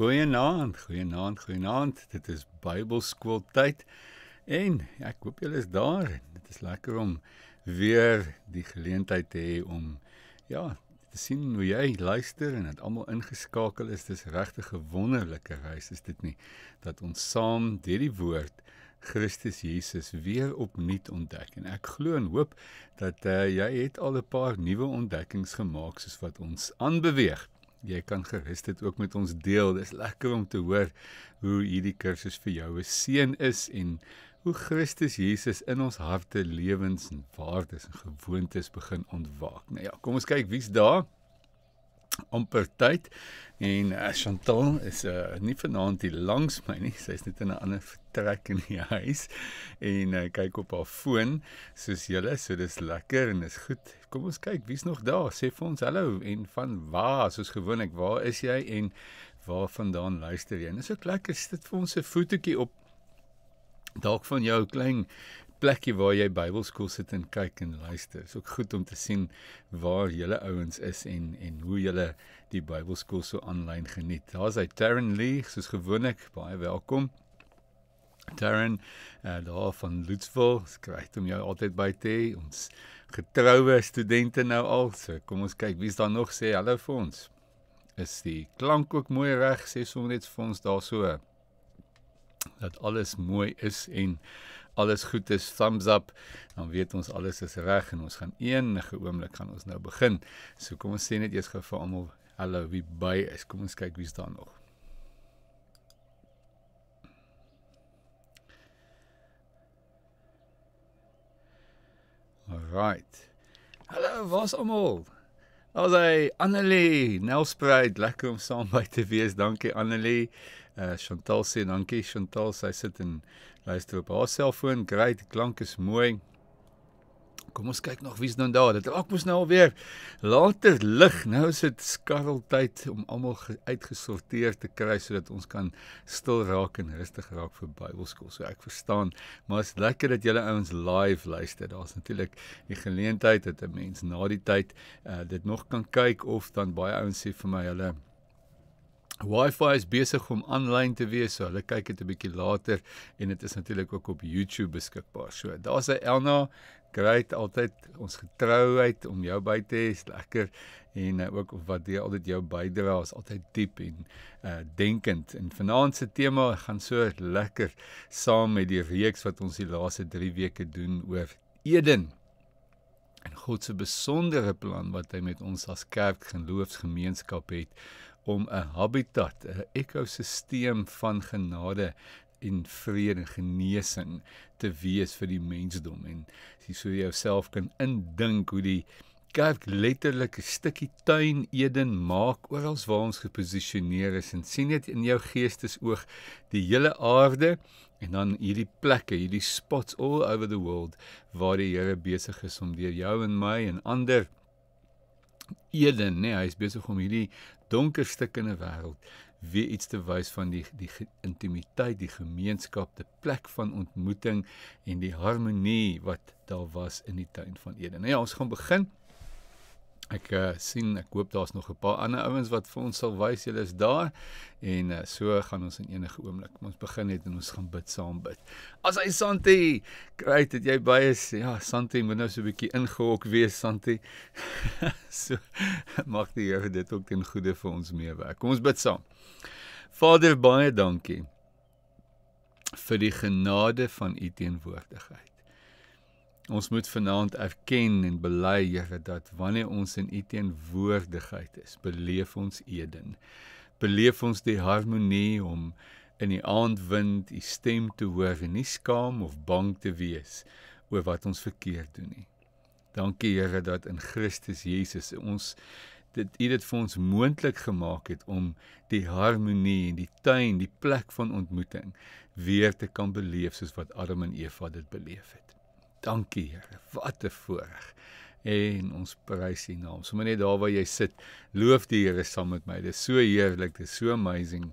Goeienaand, goeienaand, goeienaand. Dit is Bybelskooltyd. En ek hoop julle is daar. Dit is lekker om weer die geleentheid te hê om ja, te sien hoe jy luister en dat almal ingeskakel is. Dis regtig 'n wonderlike reis is dit nie dat ons saam deur die woord Christus Jesus weer opnuut ontdek en ek glo en hoop dat uh, jy het al 'n paar nuwe ontdekkings gemaak soos wat ons aanbeweeg. Jy kan gerus dit ook met ons deel. Dis lekker om te hoor hoe hierdie kursus vir jou 'n seën is en hoe Christus Jesus in ons harte lewens en waardes en gewoontes begin ontwaak. Nou ja, kom ons kyk wie's daar amper tyd en uh, Chantal is uh, nie vanaand hier langs my nie. Sy's net in 'n ander vertrek in die huis en uh, kyk op haar foon soos julle. So dis lekker en is goed. Kom ons kyk wie's nog daar. Sê vir ons hallo en van waar soos gewoonlik. Waar is jy en waar vandaan luister jy? En is ook lekker sit vir ons 'n fotootjie op dalk van jou klein plekkie waar jy Bybelskool sit en kyk en luister. Dit is ook goed om te sien waar julle ouens is en en hoe julle die Bybelskool so aanlyn geniet. Daar's hy Taryn Lee, soos gewoonlik, baie welkom. Taryn, uh, daar van Lutsville, skryf om jou altyd by te hê. Ons getroue studente nou al. So kom ons kyk wie's daar nog sê hallo vir ons. Is die klank ook mooi reg? Sê sommer net vir ons daar so dat alles mooi is en alles goed is, thumbs up, dan weet ons alles is reg en ons gaan enige oomblik gaan ons nou begin. So kom ons sê net eers gou vir almal hallo wie by is. Kom ons kyk wie's daar nog. Alright. Hallo, waar's almal? Ons hy Annelie, Nelspruit, lekker om saam by te wees. Dankie Annelie. Eh, Chantal sê dankie Chantal, sy sit en luister op haar selfoon. Great, die klank is mooi. Kom ons kyk nog wie's dan nou daar. Dit raak mos nou alweer later lig. Nou is dit skarreltyd om almal uitgesorteer te kry sodat ons kan stil raak en rustig raak vir Bybelskool. So ek verstaan, maar is lekker dat julle ouens live luister. Daar's natuurlik die geleentheid dat 'n mens na die tyd uh, dit nog kan kyk of dan baie ouens sê vir my hulle Wi-Fi is besig om aanlyn te wees, so hulle kyk dit 'n bietjie later en dit is natuurlik ook op YouTube beskikbaar. So, daar's hy Elna, great altyd ons getrouheid om jou by te hê, lekker en uh, ook wat jy altyd jou bydra, is altyd diep en uh denkend. En vanaand se tema gaan so lekker saam met die reeks wat ons die laaste 3 weke doen oor Eden en God se besondere plan wat hy met ons as kerk geloofsgemeenskap het om 'n habitat, 'n ekosisteem van genade en vrede en genesing te wees vir die mensdom en jy sou jouself kan indink hoe die kerk letterlik 'n stukkie tuin Eden maak oral waar ons geposisioneer is en sien dit in jou geestesoog die hele aarde en dan hierdie plekke, hierdie spots all over the world waar die Here besig is om deur jou en my en ander Eden, nee, hy is besig om hierdie donker stuk in 'n wêreld weer iets te wys van die die intimiteit, die gemeenskap, die plek van ontmoeting en die harmonie wat daar was in die tuin van Eden. Nou ja, ons gaan begin. Ek uh, sien ek hoop daar's nog 'n paar ander ouens wat vir ons sal wys julle is daar en uh, so gaan ons in enige oomblik ons begin net en ons gaan bid saam bid. As hy Santi, great dat jy by is. Ja, Santi moet nou so 'n bietjie ingehok wees Santi. so mag die Here dit ook ten goeie vir ons meewerk. Kom ons bid saam. Vader baie dankie vir die genade van u teenwoordigheid. Ons moet vanaand erken en bely Here dat wanneer ons in U teenwoordigheid is, beleef ons Eden. Beleef ons die harmonie om in die aandwind U stem te hoor en nie skaam of bang te wees oor wat ons verkeerd doen nie. Dankie Here dat in Christus Jesus ons dit U dit vir ons moontlik gemaak het om die harmonie en die tuin, die plek van ontmoeting weer te kan beleef soos wat Adam en Eva dit beleef het. Dankie Here. Wat 'n voorreg. En ons prys U naam. Sommige net daar waar jy sit, loof die Here saam met my. Dit is so heerlik, dit is so amazing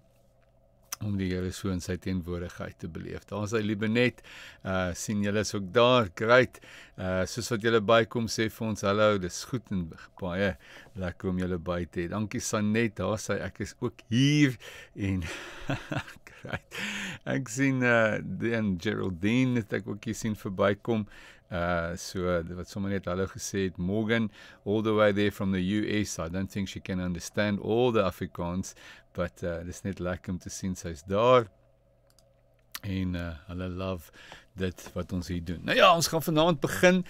om die Here so in sy teenwoordigheid te beleef. Daar's hy Libenet. Uh sien julle is ook daar. Great. Uh soos wat julle bykom sê vir ons hallo. Dis goed en baie lekker om julle by te hê. Dankie Sanet. Daar's hy. Ek is ook hier en great. Ek sien uh Dan Geraldine het ek ook gesien verbykom. Uh so wat sommer net hallo gesê het Morgan all the way there from the US. I don't think she can understand all the Afrikaans but uh dis net lekker om te sien sy's daar en uh hulle love dit wat ons hier doen. Nou ja, ons gaan vanaand begin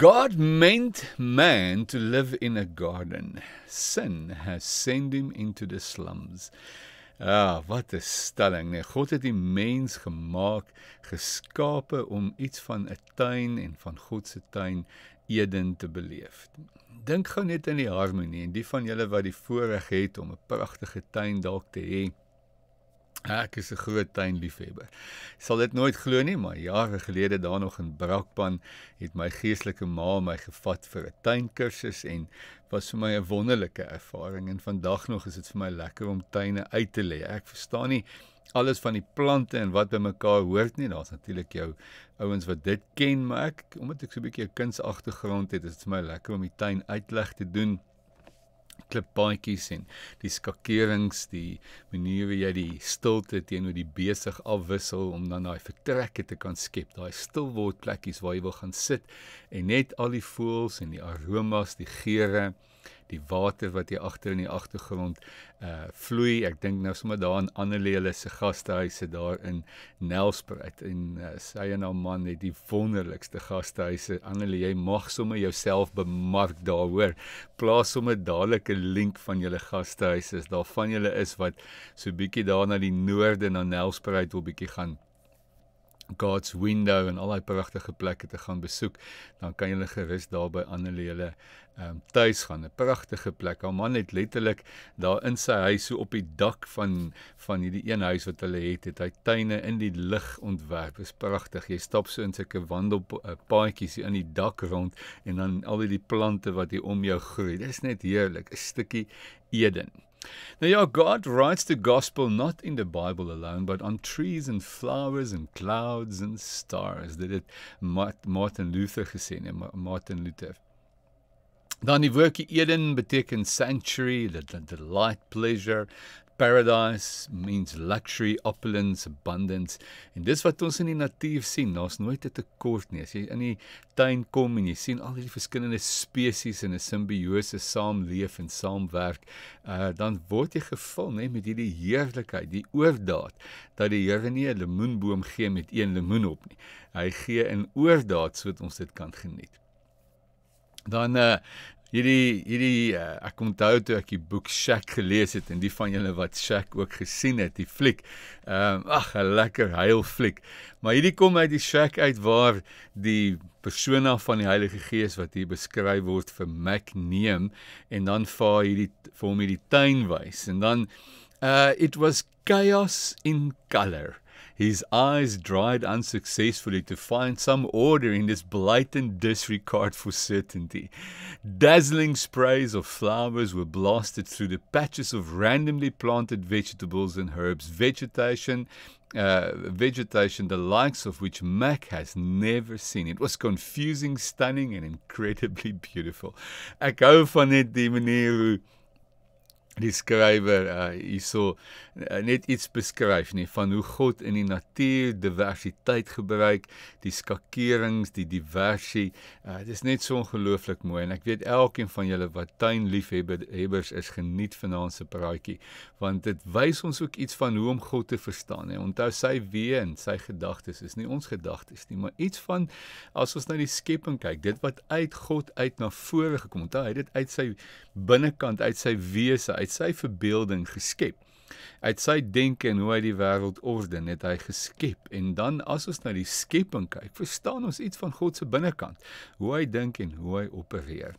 God meant man to live in a garden. Sin has sent him into the slums. Ah, wat 'n stelling. Nee, God het die mens gemaak, geskape om iets van 'n tuin en van God se tuin Eden te beleef dink gou net aan die harmonie en die van julle wat die voorreg het om 'n pragtige tuin dalk te hê. Ek is 'n groot tuinliefhebber. Sal dit nooit glo nie, maar jare gelede daar nog in Brakpan het my geestelike ma my gevat vir 'n tuinkursus en was vir my 'n wonderlike ervaring en vandag nog is dit vir my lekker om tuine uit te lê. Ek verstaan nie alles van die plante en wat bymekaar hoort nie. Daar's natuurlik jou ouens wat dit ken, maar ek omdat ek so 'n bietjie 'n kunsagtergrond het, is dit vir my lekker om die tuin uitleg te doen klippaadjies en die skakerings, die manier hoe jy die stilte teenoor die besig afwissel om dan daai vertrekke te kan skep, daai stil word plekkies waar jy wil gaan sit en net al die voëls en die aromas, die geure, die water wat hier agter in die agtergrond uh vloei. Ek dink nou sommer daar in Annelie se gastehuis se daar in Nelspruit en uh, sy en haar man het die wonderlikste gastehuise. Annelie, jy mag sommer jouself bemark daaroor. Plaas sommer dadelik 'n link van julle gastehuise. Daarvan julle is wat so bietjie daar na die noorde na Nelspruit wil bietjie gaan God's Window en al daai pragtige plekke te gaan besoek, dan kan jy gerus daar by Annelie hulle ehm um, tuis gaan, 'n pragtige plek. Haar man het letterlik daar in sy huis so op die dak van van hierdie een huis wat hulle het, het hy tuine in die lig ontwerp. Dit is pragtig. Jy stap so in sulke wandelpaadjies eh, hier in die dak rond en dan al die plante wat hier om jou groei. Dit is net heerlik, 'n stukkie Eden. Now, your God writes the gospel not in the Bible alone, but on trees and flowers and clouds and stars. Dit het Martin Luther gesê, nee, Martin Luther. Dan die woordjie Eden beteken sanctuary, the, the, the light pleasure paradise means luxury, opulence, abundance. En dis wat ons in die natuur sien, daar's nooit 'n tekort nie. As jy in die tuin kom en jy sien al hierdie verskillende spesies in 'n simbiose saamleef en saamwerk, uh, dan word jy gevul, né, met hierdie heerlikheid, die oordaat dat die Here nie 'n lemoenboom gee met een lemoen op nie. Hy gee in oordaat sodat ons dit kan geniet. Dan uh, Hierdie hierdie uh, ek onthou toe ek die boek Shack gelees het en die van julle wat Shack ook gesien het, die fliek. Ehm um, ag, 'n lekker heil fliek. Maar hierdie kom uit die Shack uit waar die persona van die Heilige Gees wat hier beskryf word vir Mac neem en dan vaar hierdie vir hom hierdie tuin wys en dan uh it was chaos in color. His eyes dried unsuccessfully to find some order in this blatant disregard for certainty. Dazzling sprays of flowers were blasted through the patches of randomly planted vegetables and herbs, vegetation, uh, vegetation the likes of which Mac has never seen. It was confusing, stunning and incredibly beautiful. Ek hou van net die manier hoe die skrywer uh, hierso Eh, net iets beskryf nie van hoe God in die natuur diversiteit gebruik, die skakerings, die diversie. Eh, dit uh, is net so ongelooflik mooi en ek weet elkeen van julle wat tuinliefhebbers is geniet vanaand se praatjie want dit wys ons ook iets van hoe om God te verstaan. Nie. Onthou sy wee en sy gedagtes is nie ons gedagtes nie, maar iets van as ons na die skepping kyk, dit wat uit God uit na vore gekom het. Onthou hy het dit uit sy binnekant, uit sy wese, uit sy verbeelding geskep uit sy denke en hoe hy die wêreld orden het hy geskep en dan as ons na die skepping kyk verstaan ons iets van God se binnekant hoe hy dink en hoe hy opereer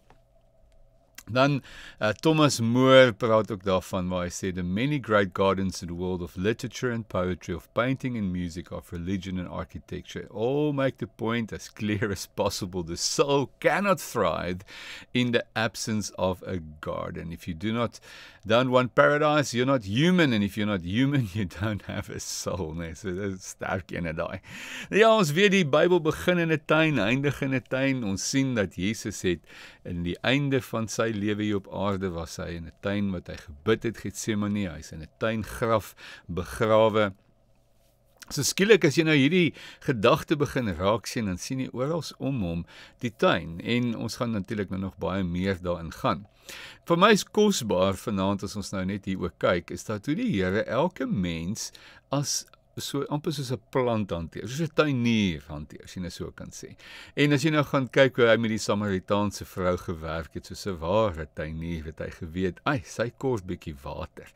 Dan uh, Thomas Moore praat ook daarvan waar hy sê the many great gardens in the world of literature and poetry of painting and music of religion and architecture all make the point as clear as possible the soul cannot thrive in the absence of a garden if you do not don't want paradise you're not human and if you're not human you don't have a soul nee so dit sterk in dit daai Ja ons weet die Bybel begin in 'n tuin eindig in 'n tuin ons sien dat Jesus het in die einde van sy sy lewe hier op aarde was hy in 'n tuin wat hy gebid het Getsemane, hy's in 'n tuingraf begrawe. So skielik as jy nou hierdie gedagte begin raak sien, dan sien jy oral om hom die tuin en ons gaan natuurlik nou nog baie meer daarin gaan. Vir my is kosbaar vanaand as ons nou net hier oop kyk, is dat hoe die Here elke mens as so amper soos 'n plant hanteer, soos 'n tuinier hanteer, as jy nou so kan sê. En as jy nou gaan kyk hoe hy met die Samaritaanse vrou gewerk het, soos 'n ware tuinier wat hy geweet, ai, sy kos bietjie water.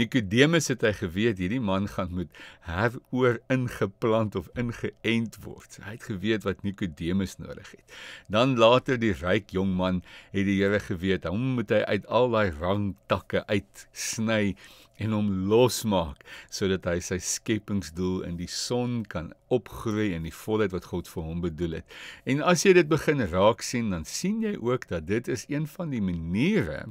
Nikodemus het hy geweet hierdie man gaan moet heroor ingeplant of ingeënt word. Hy het geweet wat Nikodemus nodig het. Dan later die ryk jong man het die Here geweet, hom moet hy uit al daai rank takke uitsny en hom losmaak sodat hy sy skepingsdoel in die son kan opgroei in die volheid wat God vir hom bedoel het. En as jy dit begin raak sien, dan sien jy ook dat dit is een van die maniere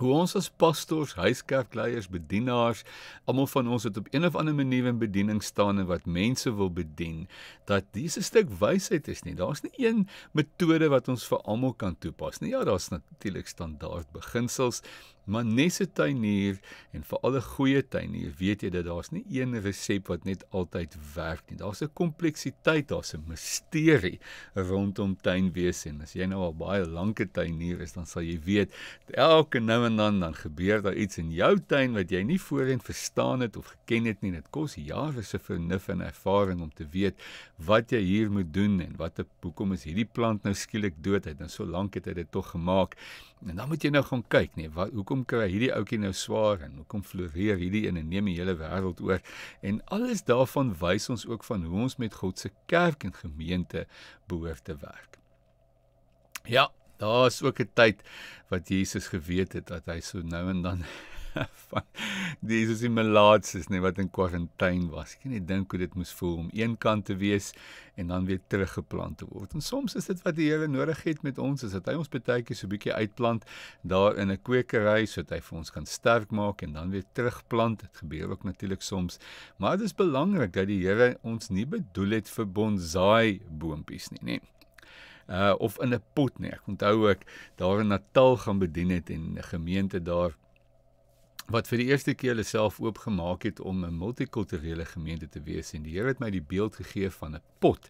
hoe ons as pastors, huiskerkleiers, bedienaars, almal van ons het op een of ander manier in bediening staan en wat mense wil bedien, dat dis 'n stuk wysheid is nie. Daar's nie een metode wat ons vir almal kan toepas nie. Ja, daar's natuurlik standaard beginsels Maar net se tuinier en vir alle goeie tuinier weet jy dat daar's nie een resep wat net altyd werk nie. Daar's 'n kompleksiteit, daar's 'n misterie rondom tuinwese en as jy nou al baie lanke tuinier is, dan sal jy weet elke nou en dan dan gebeur daar iets in jou tuin wat jy nie voorheen verstaan het of geken het nie. Dit kos jare se vernuf en ervaring om te weet wat jy hier moet doen en wat ek hoekom is hierdie plant nou skielik dood? Hy het nou so lank het hy dit tog gemaak. En dan moet jy nou gaan kyk, nee, wat hoekom kry hierdie ouetjie nou swaar en hoekom floreer hierdie een en neem die hele wêreld oor? En alles daarvan wys ons ook van hoe ons met God se kerk en gemeente behoort te werk. Ja, daar is ook 'n tyd wat Jesus geweet het dat hy so nou en dan van dis is die melaatses nê wat in kwarantyne was. Ek kan nie dink hoe dit moes voel om eenkant te wees en dan weer teruggeplant te word. En soms is dit wat die Here nodig het met ons, is dat hy ons bytydjie so 'n bietjie uitplant daar in 'n kwekery sodat hy vir ons kan sterk maak en dan weer terugplant. Dit gebeur ook natuurlik soms, maar dit is belangrik dat die Here ons nie bedoel het vir bonsai boontjies nie, nê. Uh, of in 'n pot nie. Ek onthou ek daar in Natal gaan bedien het en 'n gemeente daar wat vir die eerste keer hulle self oopgemaak het om 'n multikulturele gemeente te wees en die Here het my die beeld gegee van 'n pot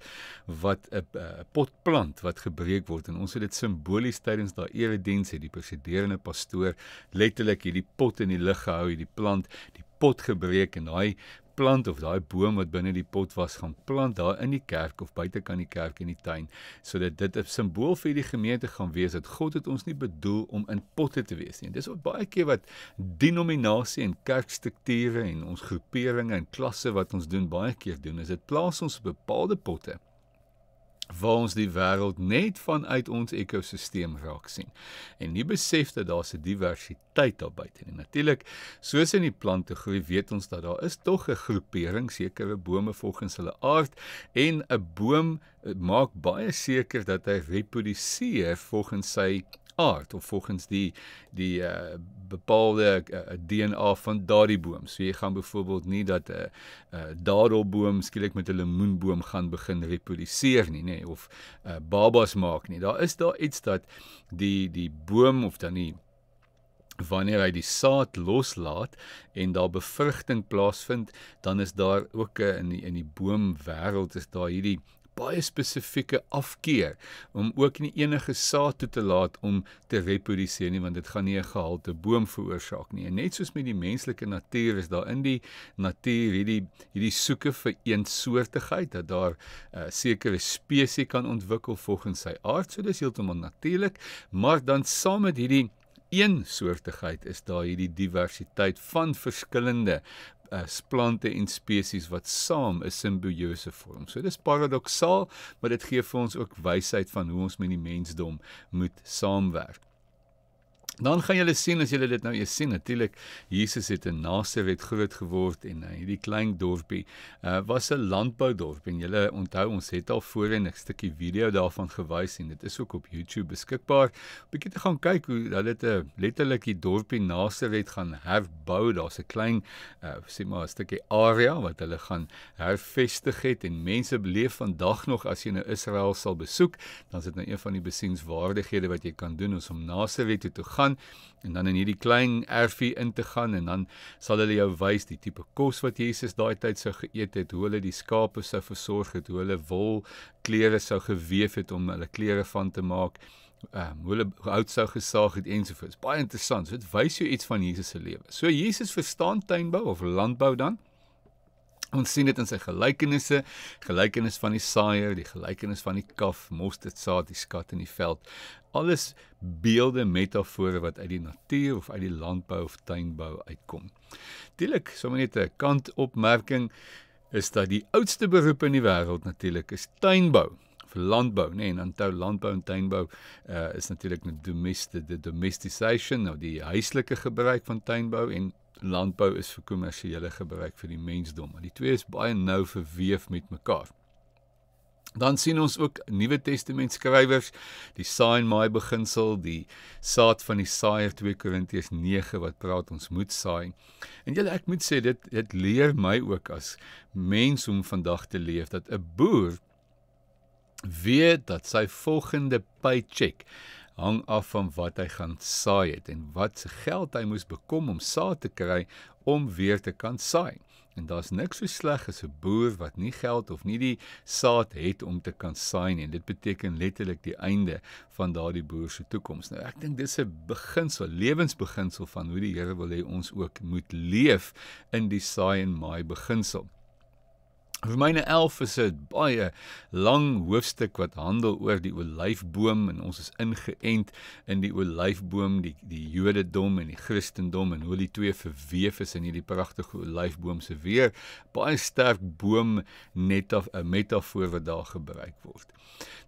wat 'n eh, potplant wat gebreek word en ons het dit simbolies tydens daai erediens het die presiderende pastoor letterlik hierdie pot in die lug gehou hierdie plant die pot gebreek en daai plant of daai boom wat binne die pot was gaan plant daar in die kerk of buitekant die kerk in die tuin sodat dit 'n simbool vir die gemeente gaan wees dat God het ons nie bedoel om in potte te wees nie. Dis wat baie keer wat denominasie en kerkstrukture en ons groeperinge en klasse wat ons doen baie keer doen is dit plaas ons op bepaalde potte waar ons die wêreld net vanuit ons ekosisteem raak sien en nie besef dat daar se diversiteit daar buite nie. Natuurlik, soos in die plante groei, weet ons dat daar is tog 'n groepering sekere bome volgens hulle aard en 'n boom eh, maak baie seker dat hy reproduseer volgens sy aard of volgens die die uh, bepaalde uh, eh, DNA van daardie boom. So jy gaan byvoorbeeld nie dat 'n uh, eh, uh, dadelboom skielik met 'n lemoenboom gaan begin reproduseer nie, nê, nee, of uh, babas maak nie. Daar is daar iets dat die die boom of dan nie wanneer hy die saad loslaat en daar bevrugting plaasvind, dan is daar ook in die, in die boomwêreld is daar hierdie baie spesifieke afkeer om ook nie enige saad toe te laat om te reproduseer nie want dit gaan nie 'n gehalte boom veroorsaak nie en net soos met die menslike natuur is daar in die natuur hierdie hierdie soeke vir eensoortigheid dat daar 'n uh, eh, sekere spesies kan ontwikkel volgens sy aard so dis heeltemal natuurlik maar dan saam met hierdie een soortigheid is daar hierdie diversiteit van verskillende as eh, plante en spesies wat saam 'n simbiose vorm. So dis paradoksaal, maar dit gee vir ons ook wysheid van hoe ons met die mensdom moet saamwerk. Dan gaan julle sien as julle dit nou eers sien natuurlik Jesus het in Nasaret groot geword en in eh, hierdie klein dorpie uh, was 'n landboudorp en julle onthou ons het al voorheen 'n stukkie video daarvan gewys en dit is ook op YouTube beskikbaar bietjie te gaan kyk hoe hulle dit 'n eh, letterlik die dorpie Nasaret gaan herbou daar's 'n klein uh, sê maar 'n stukkie area wat hulle gaan hervestig het en mense beleef vandag nog as jy nou Israel sal besoek dan is dit nou een van die besienswaardighede wat jy kan doen ons om Nasaret toe te gaan gaan en dan in hierdie klein erfie in te gaan en dan sal hulle jou wys die tipe kos wat Jesus daai tyd sou geëet het, hoe hulle die skape sou versorg het, hoe hulle wol klere sou gewewe het om hulle klere van te maak, ehm um, hoe hulle hout sou gesaag het en so voort. Baie interessant. So dit wys jou iets van Jesus se lewe. So Jesus verstaan tuinbou of landbou dan? Ons sien dit in sy gelykenisse, gelykenis van die saaier, die gelykenis van die kaf, mosterdsaad, die skat in die veld alles beelde metafore wat uit die natuur of uit die landbou of tuinbou uitkom. Tuilik, sommer net 'n kant opmerking is dat die oudste beroep in die wêreld natuurlik is tuinbou vir landbou nê nee, en dan tou landbou en tuinbou uh, is natuurlik met domeste the domestication of nou die huislike gebruik van tuinbou en landbou is vir kommersiële gebruik vir die mensdom. Al die twee is baie nou verweef met mekaar. Dan sien ons ook Nuwe Testament skrywers, die saai en maai beginsel, die saad van die saaier 2 Korintiërs 9 wat praat ons moet saai. En julle ek moet sê dit dit leer my ook as mens om vandag te leef dat 'n boer weet dat sy volgende paycheck hang af van wat hy gaan saai het en wat se geld hy moes bekom om saad te kry om weer te kan saai. En daar's niks so sleg as 'n boer wat nie geld of nie die saad het om te kan saai nie. Dit beteken letterlik die einde van daardie boer se toekoms. Nou ek dink dis 'n beginsel, lewensbeginsel van hoe die Here wil hê ons ook moet leef in die saai en maai beginsel. Romeine 11 is 'n baie lang hoofstuk wat handel oor die olyfboom en ons is ingeënt in die olyfboom, die die Jodendom en die Christendom en hoe die twee verweef is in hierdie pragtige olyfboom se weer baie sterk boom net of 'n metafoor wat daar gebruik word.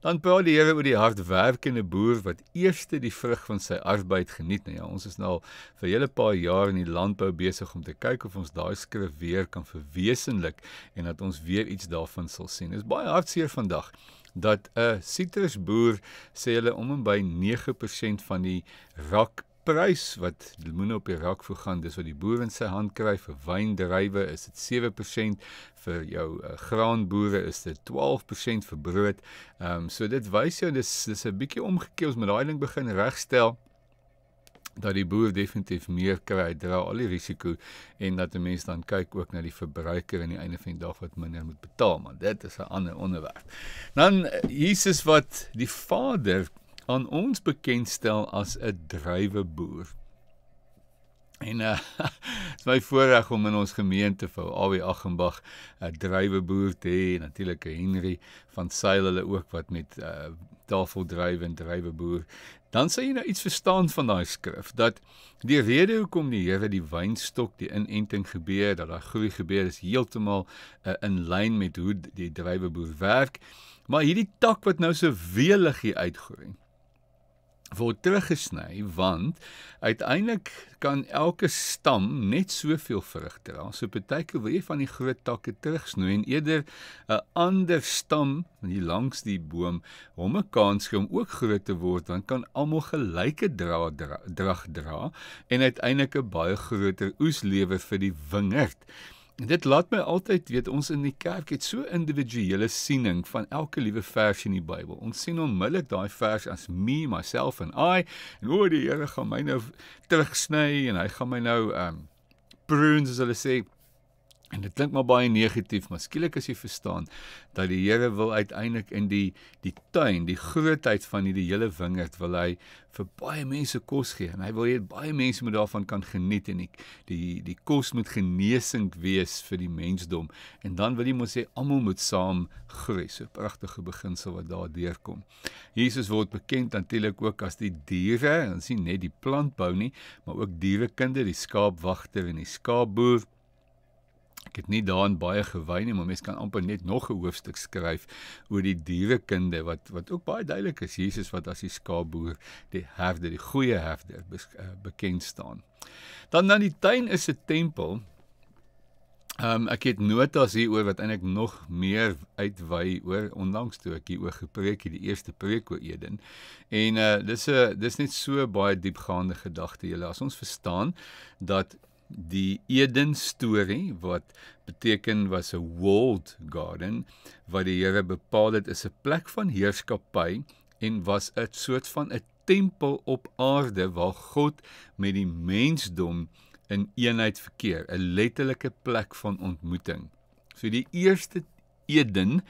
Dan praat die Here oor die hardwerkende boer wat eerste die vrug van sy arbeid geniet. Nou ja, ons is nou al vir hele paar jaar in die landbou besig om te kyk of ons daai skrif weer kan verwesenlik en dat ons weer iets daarvan sal sien. Dit is baie hartseer vandag dat 'n sitrusboer sê hulle om en by 9% van die rak prys wat lemoene op die rak voer gaan dis wat die boer in sy hand kry vir wyndrywe is dit 7% vir jou uh, graanboere is dit 12% vir brood. Ehm um, so dit wys jou dis dis 'n bietjie omgekeer ons met daai ding begin regstel dat die boer definitief meer kry, dra al die risiko en dat 'n mens dan kyk ook na die verbruiker aan die einde van die dag wat minder moet betaal, maar dit is 'n ander onderwerp. Dan eh, Jesus wat die Vader aan ons bekendstel as 'n druiweboer. En uh is my voorreg om in ons gemeente vir AW Agenbag 'n uh, druiweboer te hê en natuurlik Henry van Sail hulle ook wat met uh tafeldruiwe en druiweboer dan sal jy nou iets verstaan van daai skrif dat die rede hoekom die Here die wynstok die inenting gebeur dat daai groei gebeur is heeltemal uh, in lyn met hoe die drywe boer werk maar hierdie tak wat nou so weelig uitgroei word teruggesny want uiteindelik kan elke stam net soveel vrug dra. So partyke wil jy van die groot takke terugsnoei en eerder 'n ander stam hier langs die boom hom 'n kans gee om ook groot te word, dan kan almal gelyke dra drag dra en uiteindelik 'n baie groter oes lewe vir die wingerd. Dit laat my altyd weet ons in die kerk het so individuele siening van elke liewe vers in die Bybel. Ons sien onmiddellik daai vers as me myself en I en o oh, die Here gaan my nou terugsny en hy gaan my nou um ehm, prunes as hulle sê En dit klink maar baie negatief, maar skielik as jy verstaan dat die Here wil uiteindelik in die die tuin, die grootheid van hierdie hele wingerd wil hy vir baie mense kos gee en hy wil hê baie mense moet daarvan kan geniet en die die, die kos moet genesing wees vir die mensdom en dan wil hy mos sê almal moet saam groei. So pragtige beginsel wat daar deurkom. Jesus word bekend natuurlik ook as die diere, ons sien net die plant bou nie, maar ook dierekinders, die skaapwagter en die skaapboer het nie daarin baie gewy nie, maar mense kan amper net nog 'n hoofstuk skryf oor die dierekinde wat wat ook baie duidelik is Jesus wat as die skaapboer, die herder, die goeie herder eh, bekend staan. Dan dan die tuin is 'n tempel. Ehm um, ek het notas hier oor wat eintlik nog meer uitwy oor onlangs toe ek hier oor gepreek het die eerste preek oor Eden. En uh dis 'n dis net so baie diepgaande gedagte julle as ons verstaan dat die Eden storie wat beteken was 'n walled garden wat die Here bepaal het is 'n plek van heerskappy en was 'n soort van 'n tempel op aarde waar God met die mensdom in eenheid verkeer, 'n letterlike plek van ontmoeting. So die eerste Eden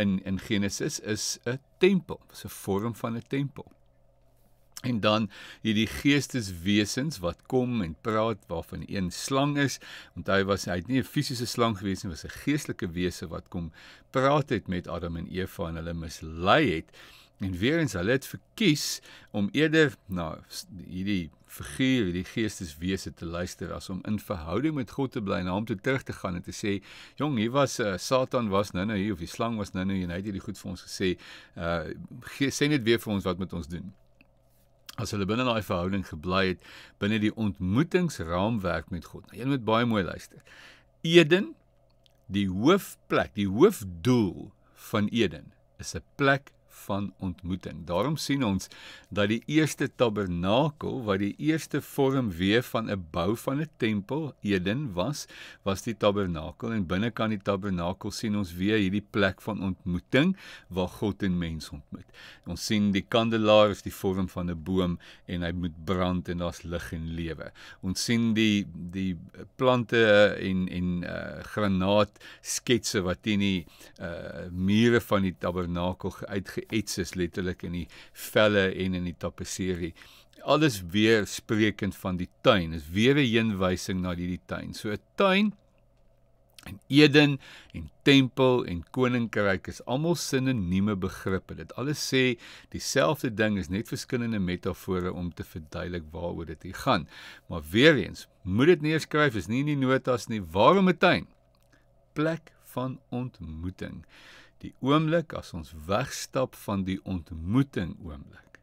in in Genesis is 'n tempel, 'n vorm van 'n tempel en dan hierdie geesteswesens wat kom en praat waarvan een slang is onthou hy was hy het nie 'n fisiese slang gewees nie was 'n geestelike wese wat kom praat het met Adam en Eva en hulle mislei het en weer eens hulle het verkies om eerder na hierdie figuur hierdie geesteswese te luister as om in verhouding met God te bly en na hom toe terug te gaan en te sê jong hier was uh, Satan was nou nou hier of die slang was nou nou en hy het hierdie goed vir ons gesê uh, sê net weer vir ons wat moet ons doen as hulle binne daai verhouding gebly het binne die ontmoetingsraamwerk met God. Nou, jy moet baie mooi luister. Eden, die hoofplek, die hoofdoel van Eden is 'n plek van ontmoeting. Daarom sien ons dat die eerste tabernakel wat die eerste vorm weer van 'n bou van 'n tempel Eden was, was die tabernakel en binne kan die tabernakel sien ons weer hierdie plek van ontmoeting waar God en mens ontmoet. Ons sien die kandelaar is die vorm van 'n boom en hy moet brand en daar's lig en lewe. Ons sien die die plante en en uh, eh, granaat sketse wat in die uh, mure van die tabernakel uitge etses letterlik in die velle en in die tapisserie. Alles weer spreekend van die tuin. Dis weer 'n heenwysing na hierdie tuin. So 'n tuin en Eden en tempel en koninkryk is almal sinonieme begrippe. Dit alles sê dieselfde ding is net verskillende metafore om te verduidelik waaroor dit hier gaan. Maar weer eens, moet dit neerskryf is nie in die notas nie. Waarom 'n tuin? Plek van ontmoeting. Die oomblik as ons wegstap van die ontmoeting oomblik,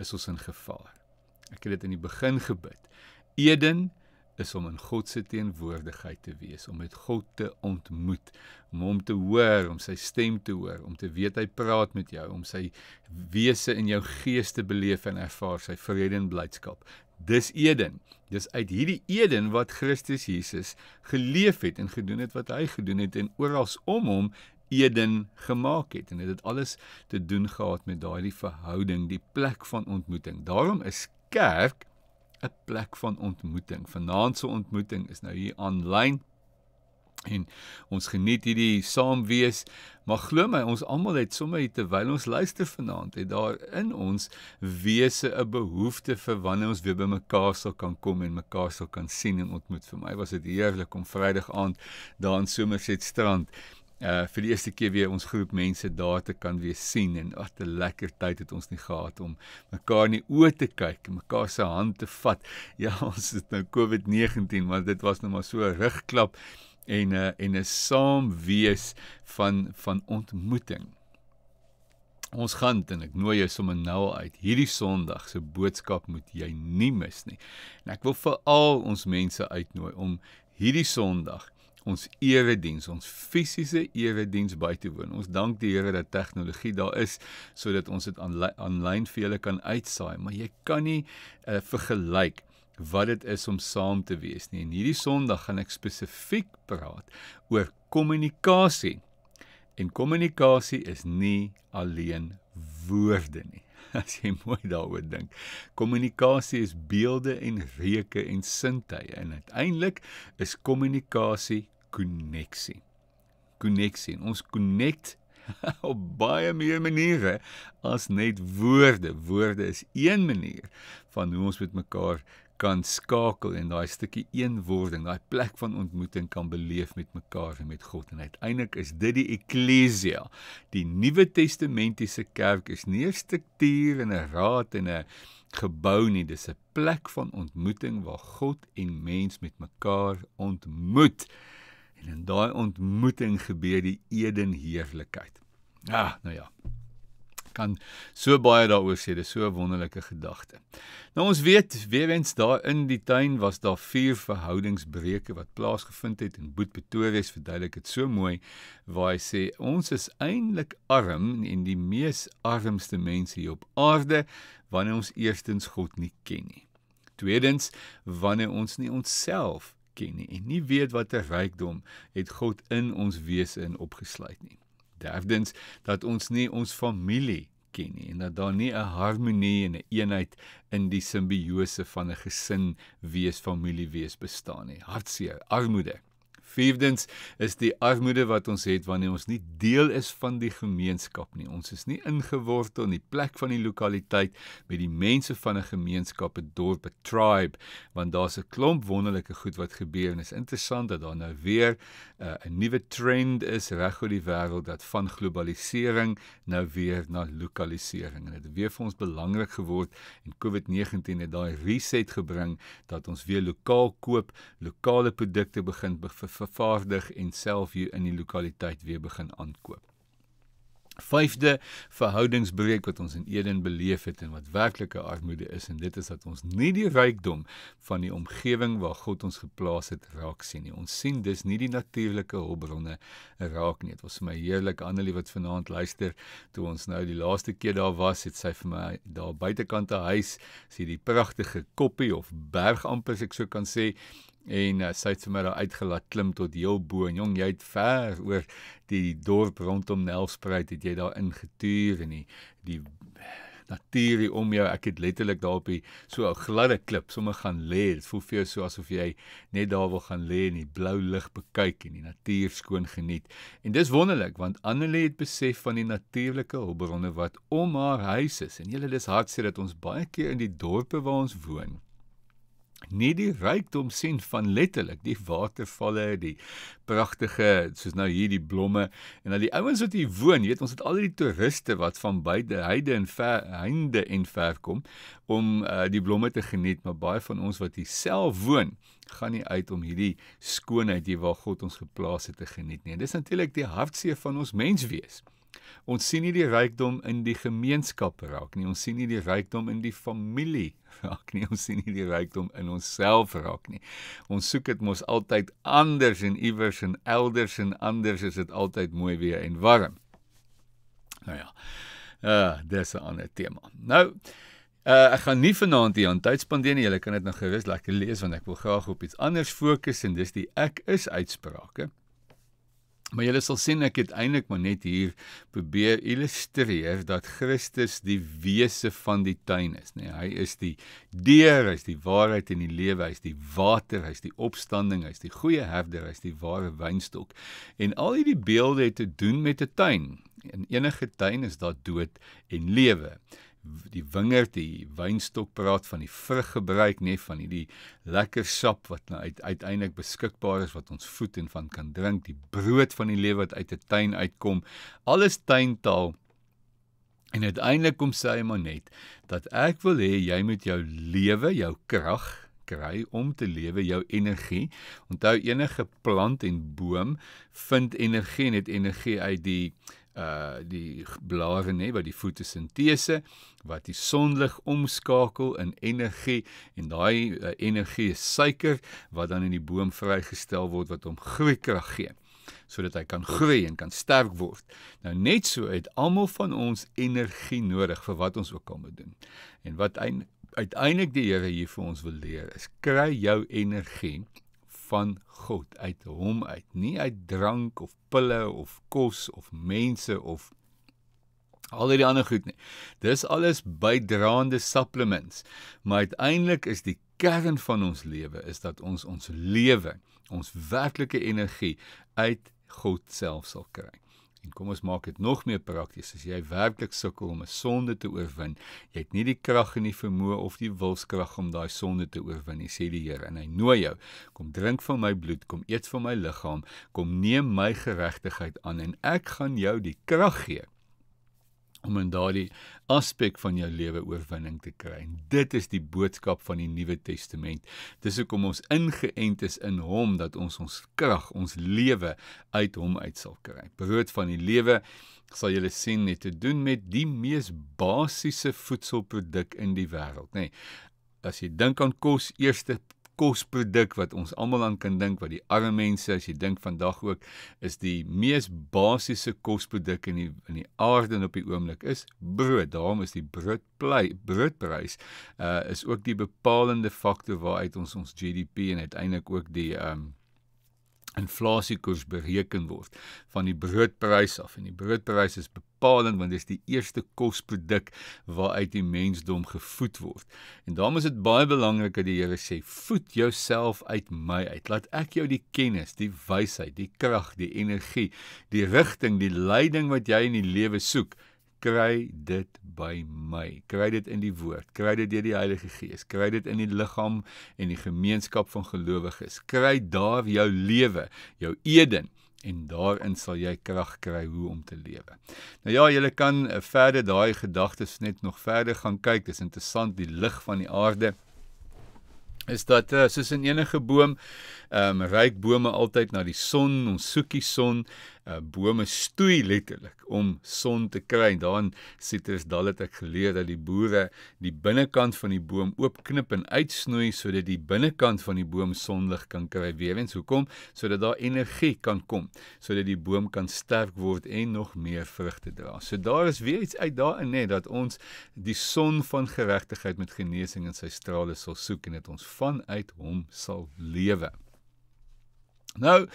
is ons in gevaar. Ek het dit in die begin gebid. Eden is om in God se teenwoordigheid te wees, om met God te ontmoet, om hom te hoor, om sy stem te hoor, om te weet hy praat met jou, om sy wese in jou gees te beleef en ervaar sy vrede en blydskap. Dis Eden. Dis uit hierdie Eden wat Christus Jesus geleef het en gedoen het wat hy gedoen het en oral om hom Eden gemaak het en dit het alles te doen gehad met daardie verhouding, die plek van ontmoeting. Daarom is kerk 'n plek van ontmoeting. Vanaand se ontmoeting is nou hier aanlyn en ons geniet hierdie saamwees maar glo my ons almal het sommer terwyl ons luister vanaand het daar in ons wese 'n behoefte vir wanneer ons weer by mekaar sal kan kom en mekaar sal kan sien en ontmoet vir my was dit heerlik om vrydag aand daar in Somerset strand uh vir die eerste keer weer ons groep mense daar te kan weer sien en wat 'n lekker tyd het ons nie gehad om mekaar in die oë te kyk, mekaar se hand te vat. Ja, ons het nou COVID-19, maar dit was nou maar so 'n rugklap en uh en 'n saam wees van van ontmoeting. Ons gaan en ek nooi jou sommer nou uit. Hierdie Sondag se boodskap moet jy nie mis nie. En ek wil veral ons mense uitnooi om hierdie Sondag ons erediens, ons fisiese erediens by te woon. Ons dank die Here dat tegnologie daar is sodat ons dit aanlyn vir julle kan uitsaai, maar jy kan nie uh, vergelyk wat dit is om saam te wees nie. En hierdie Sondag gaan ek spesifiek praat oor kommunikasie. En kommunikasie is nie alleen woorde nie. As jy mooi daaroor dink, kommunikasie is beelde en reuke en sintuie en uiteindelik is kommunikasie koneksie. Koneksie. Ons connect op baie meer maniere as net woorde. Woorde is een manier van hoe ons met mekaar kan skakel en daai stukkie eenwording, daai plek van ontmoeting kan beleef met mekaar en met God. En uiteindelik is dit die eklesia. Die Nuwe Testamentiese kerk is nie 'n struktuur en 'n raad en 'n gebou nie, dis 'n plek van ontmoeting waar God en mens met mekaar ontmoet. En in daai ontmoeting gebeur die Eden heerlikheid. Ja, ah, nou ja. Kan so baie daaroor sê, dis so 'n wonderlike gedagte. Nou ons weet weerens daar in die tuin was daar vier verhoudingsbreuke wat plaasgevind het en Boet Petrus verduidelik dit so mooi waar hy sê ons is eintlik arm en die mees armste mense hier op aarde wanneer ons eerstens God nie ken nie. Tweedens wanneer ons nie onsself ken nie en nie weet watter rykdom het God in ons wese in opgesluit nie. Derdens dat ons nie ons familie ken nie en dat daar nie 'n harmonie en 'n een eenheid in die simbiose van 'n gesin wees familie wees bestaan nie. Hartseer, armoede. Vierdens is die armoede wat ons het wanneer ons nie deel is van die gemeenskap nie. Ons is nie ingewortel in die plek van die lokaliteit met die mense van 'n gemeenskap, 'n dorp, 'n tribe, want daar's 'n klomp wonderlike goed wat gebeur en is interessant dat daar nou weer uh, 'n nuwe trend is reg oor die wêreld dat van globalisering nou weer na lokalisering en dit het weer vir ons belangrik geword en COVID-19 het daai reset gebring dat ons weer lokaal koop, lokale produkte begin bevorder vervaardig en self hier in die lokaliteit weer begin aankoop. Vyfde verhoudingsbreuk wat ons in Eden beleef het en wat werklike armoede is en dit is dat ons nie die rykdom van die omgewing waar God ons geplaas het raak sien nie. Ons sien dis nie die natuurlike hulpbronne raak nie. Dit was my heerlik Annelie wat vanaand luister toe ons nou die laaste keer daar was, het sy vir my daar buitekant 'n huis sien die pragtige koppie of berg amper as ek so kan sê en uh, sy het vir my daar uitgelaat klim tot heel bo en jong jy het ver oor die dorp rondom Nelspruit het jy daar ingetuur en die die natuur hier om jou ek het letterlik daar op die so 'n gladde klip sommer gaan lê dit voel vir jou so asof jy net daar wil gaan lê en die blou lig bekyk en die natuur skoon geniet en dis wonderlik want Annelie het besef van die natuurlike hulpbronne wat om haar huis is en julle dis hartseer dat ons baie keer in die dorpe waar ons woon nie die rykdom sien van letterlik die watervalle, die pragtige, soos nou hier die blomme en al nou die ouens wat hier woon, jy weet ons het al die toeriste wat van beide heide en ver heinde en ver kom om uh, die blomme te geniet, maar baie van ons wat hier self woon, gaan nie uit om hierdie skoonheid hier waar God ons geplaas het te geniet nie. En dis natuurlik die hartseer van ons menswees. Ons sien nie die rykdom in die gemeenskap raak nie. Ons sien nie die rykdom in die familie raak nie. Ons sien nie die rykdom in onsself raak nie. Ons soek dit mos altyd anders en iewers en elders en anders is dit altyd mooi weer en warm. Nou ja. Uh, dis 'n ander tema. Nou Uh, ek gaan nie vanaand hier aan tyd spandeer nie. Julle kan dit nou gerus lekker lees want ek wil graag op iets anders fokus en dis die ek is uitsprake. Maar julle sal sien ek het eintlik maar net hier probeer illustreer dat Christus die wese van die tuin is, nê. Nee, hy is die deur, hy is die waarheid en die lewe, hy is die water, hy is die opstanding, hy is die goeie herder, hy is die ware wynstok. En al hierdie beelde het te doen met 'n tuin. In enige tuin is daar dood en lewe die wingerd, die wynstok praat van die vrug gebruik, nê, nee, van hierdie lekker sap wat nou uit, uiteindelik beskikbaar is wat ons voed en van kan drink, die brood van die lewe wat uit 'n tuin uitkom. Alles tuintaal. En uiteindelik kom sê hy maar net dat ek wil hê jy moet jou lewe, jou krag kry om te lewe jou energie. Onthou enige plant en boom vind energie en het energie uit die uh die blare nê wat die fotosintese wat die sonlig omskakel in energie en daai uh, energie is suiker wat dan in die boom vrygestel word wat hom groei krag gee sodat hy kan groei en kan sterk word. Nou net so het almal van ons energie nodig vir wat ons ook al moet doen. En wat uiteindelik die Here hier vir ons wil leer is kry jou energie van God uit hom uit nie uit drank of pille of kos of mense of al die ander goed nie dis alles bydraende supplements maar uiteindelik is die kern van ons lewe is dat ons ons lewe ons werklike energie uit God self sal kry En kom ons maak dit nog meer prakties. As jy werklik sukkel om 'n sonde te oorwin, jy het nie die krag en die vermoë of die wilskrag om daai sonde te oorwin nie, sê die Here en hy nooi jou: "Kom drink van my bloed, kom eet van my liggaam, kom neem my geregtigheid aan en ek gaan jou die krag gee." om in daardie aspek van jou lewe oorwinning te kry. En dit is die boodskap van die Nuwe Testament. Dis hoekom ons ingeënt is in Hom dat ons ons krag, ons lewe uit Hom uit sal kry. Brood van die lewe sal julle sien net te doen met die mees basiese voedselproduk in die wêreld, nê. Nee, as jy dink aan kos, eerste kosproduk wat ons almal aan kan dink wat die arme mense as jy dink vandag ook is die mees basiese kosproduk in die in die aarde en op die oomblik is brood. Daarom is die broodprys broodprys uh is ook die bepalende faktor waaruit ons ons GDP en uiteindelik ook die ehm um, inflasiekoers bereken word van die broodprys af en die broodprys is bepalend want dit is die eerste kosproduk waaruit die mensdom gevoed word. En daarom is dit baie belangrik dat die Here sê: "Voed jouself uit my uit. Laat ek jou die kennis, die wysheid, die krag, die energie, die rigting, die leiding wat jy in die lewe soek kry dit by my. Kry dit in die woord. Kry dit deur die Heilige Gees. Kry dit in die liggaam en die gemeenskap van gelowiges. Kry daar jou lewe, jou Eden en daarin sal jy krag kry hoe om te lewe. Nou ja, jy kan eh, verder daai gedagtes net nog verder gaan kyk. Dis interessant die lig van die aarde is dat eh, soos in enige boom, ehm um, ryk bome altyd na die son, ons soekie son uh, bome stoei letterlik om son te kry. Daarin sitrus dal het ek geleer dat die boere die binnekant van die boom oopknip en uitsnoei sodat die binnekant van die boom sonlig kan kry. Weerens hoekom? Sodat daar energie kan kom, sodat die boom kan sterk word en nog meer vrugte dra. So daar is weer iets uit daarin net dat ons die son van geregtigheid met genesing in sy strale sal soek en dit ons vanuit hom sal lewe. Nou,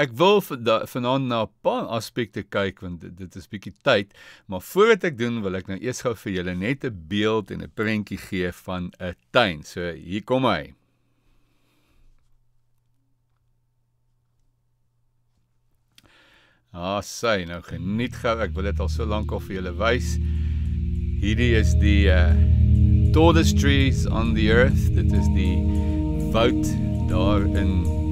Ek wil vanaand na 'n paar aspekte kyk want dit, dit is bietjie tyd, maar voordat ek doen wil ek nou eers gou vir julle net 'n beeld en 'n prentjie gee van 'n tuin. So hier kom hy. Ah, sy nou geniet gou. Ek wil dit al so lank al vir julle wys. Hierdie is die uh eh, tallest trees on the earth. Dit is die woud daar in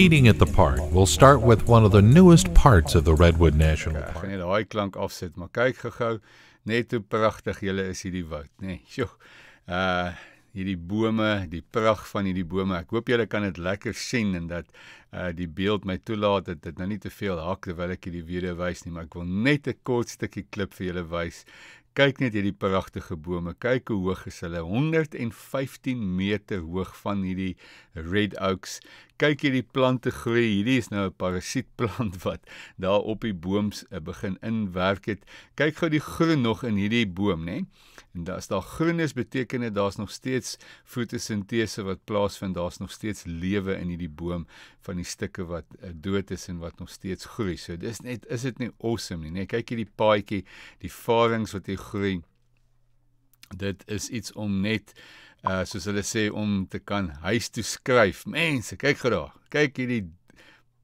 Meeting at the park will start with one of the newest parts of the Redwood National ja, Park. Nee, eh, hierdie bome, die pragt van hierdie bome. Ek hoop julle kan dit lekker sien en dat uh die beeld my toelaat dat dit nou nie te veel hak terwyl ek hierdie video wys nie, maar ek wil net 'n kort stukkie klip vir julle wys Kyk net hierdie pragtige bome. Kyk hoe hoog is hulle. 115 meter hoog van hierdie red oaks kyk hierdie plante groei. Hierdie is nou 'n parasietplant wat daar op die booms eh, begin inwerk het. Kyk gou die groen nog in hierdie boom, né? Nee? En daar's daar groen is beteken dit daar's nog steeds fotosintese wat plaasvind. Daar's nog steeds lewe in hierdie boom van die stukke wat uh, dood is en wat nog steeds groei. So dis net is dit nie awesome nie, né? Nee? Kyk hierdie paadjie, die farings wat hier groei. Dit is iets om net uh soos hulle sê om te kan huis toe skryf. Mense, kyk geraak. Kyk hierdie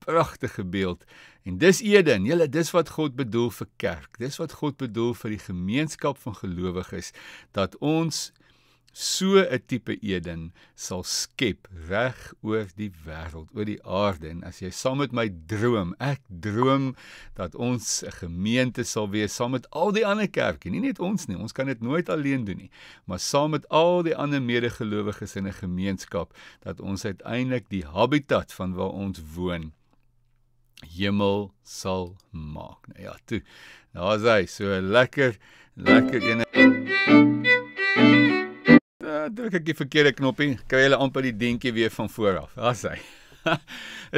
pragtige beeld. En dis Eden. Julle, dis wat God bedoel vir kerk. Dis wat God bedoel vir die gemeenskap van gelowiges dat ons so 'n tipe Eden sal skep reg oor die wêreld, oor die aarde. En as jy saam met my droom, ek droom dat ons 'n gemeente sal wees saam met al die ander kerke, nie net ons nie. Ons kan dit nooit alleen doen nie, maar saam met al die ander medegelowiges in 'n gemeenskap dat ons uiteindelik die habitat van waar ons woon hemel sal maak. Nou ja, toe. Nou as hy so lekker lekker ene druk ek die verkeerde knoppie, kry hulle amper die dingetjie weer van voor af. Daar's hy.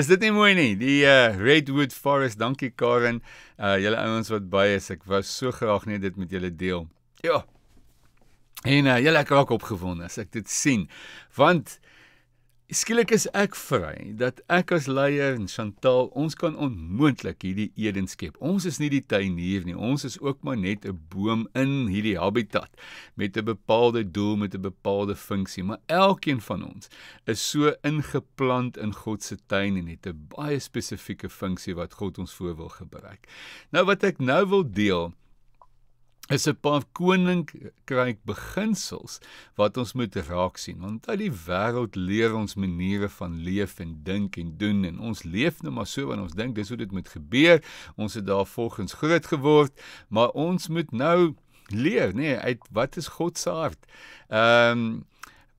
Is dit nie mooi nie? Die uh Redwood Forest. Dankie Karen. Uh julle ouens wat by is, ek wou so graag net dit met julle deel. Ja. En uh julle ek raak opgewonde as ek dit sien. Want uh Skielik is ek vry dat ek as leier en Chantal ons kan onmoontlik hierdie Eden skep. Ons is nie die tuin hier nie. Ons is ook maar net 'n boom in hierdie habitat met 'n bepaalde doel, met 'n bepaalde funksie, maar elkeen van ons is so ingeplant in God se tuin en het 'n baie spesifieke funksie wat God ons voor wil gebruik. Nou wat ek nou wil deel is 'n paar koninkryk beginsels wat ons moet raak sien want uit die wêreld leer ons maniere van leef en dink en doen en ons leef nou maar so wat ons dink dis hoe dit moet gebeur ons het daar volgens groot geword maar ons moet nou leer nê nee, uit wat is God se hart ehm um,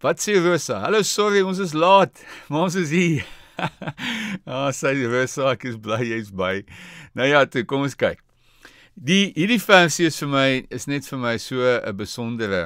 wat sê Rosa hallo sorry ons is laat maar ons is hier ah oh, sê Rosa ek is bly jy's by nou ja toe kom ons kyk Die hierdie versie is vir my is net vir my so 'n besondere.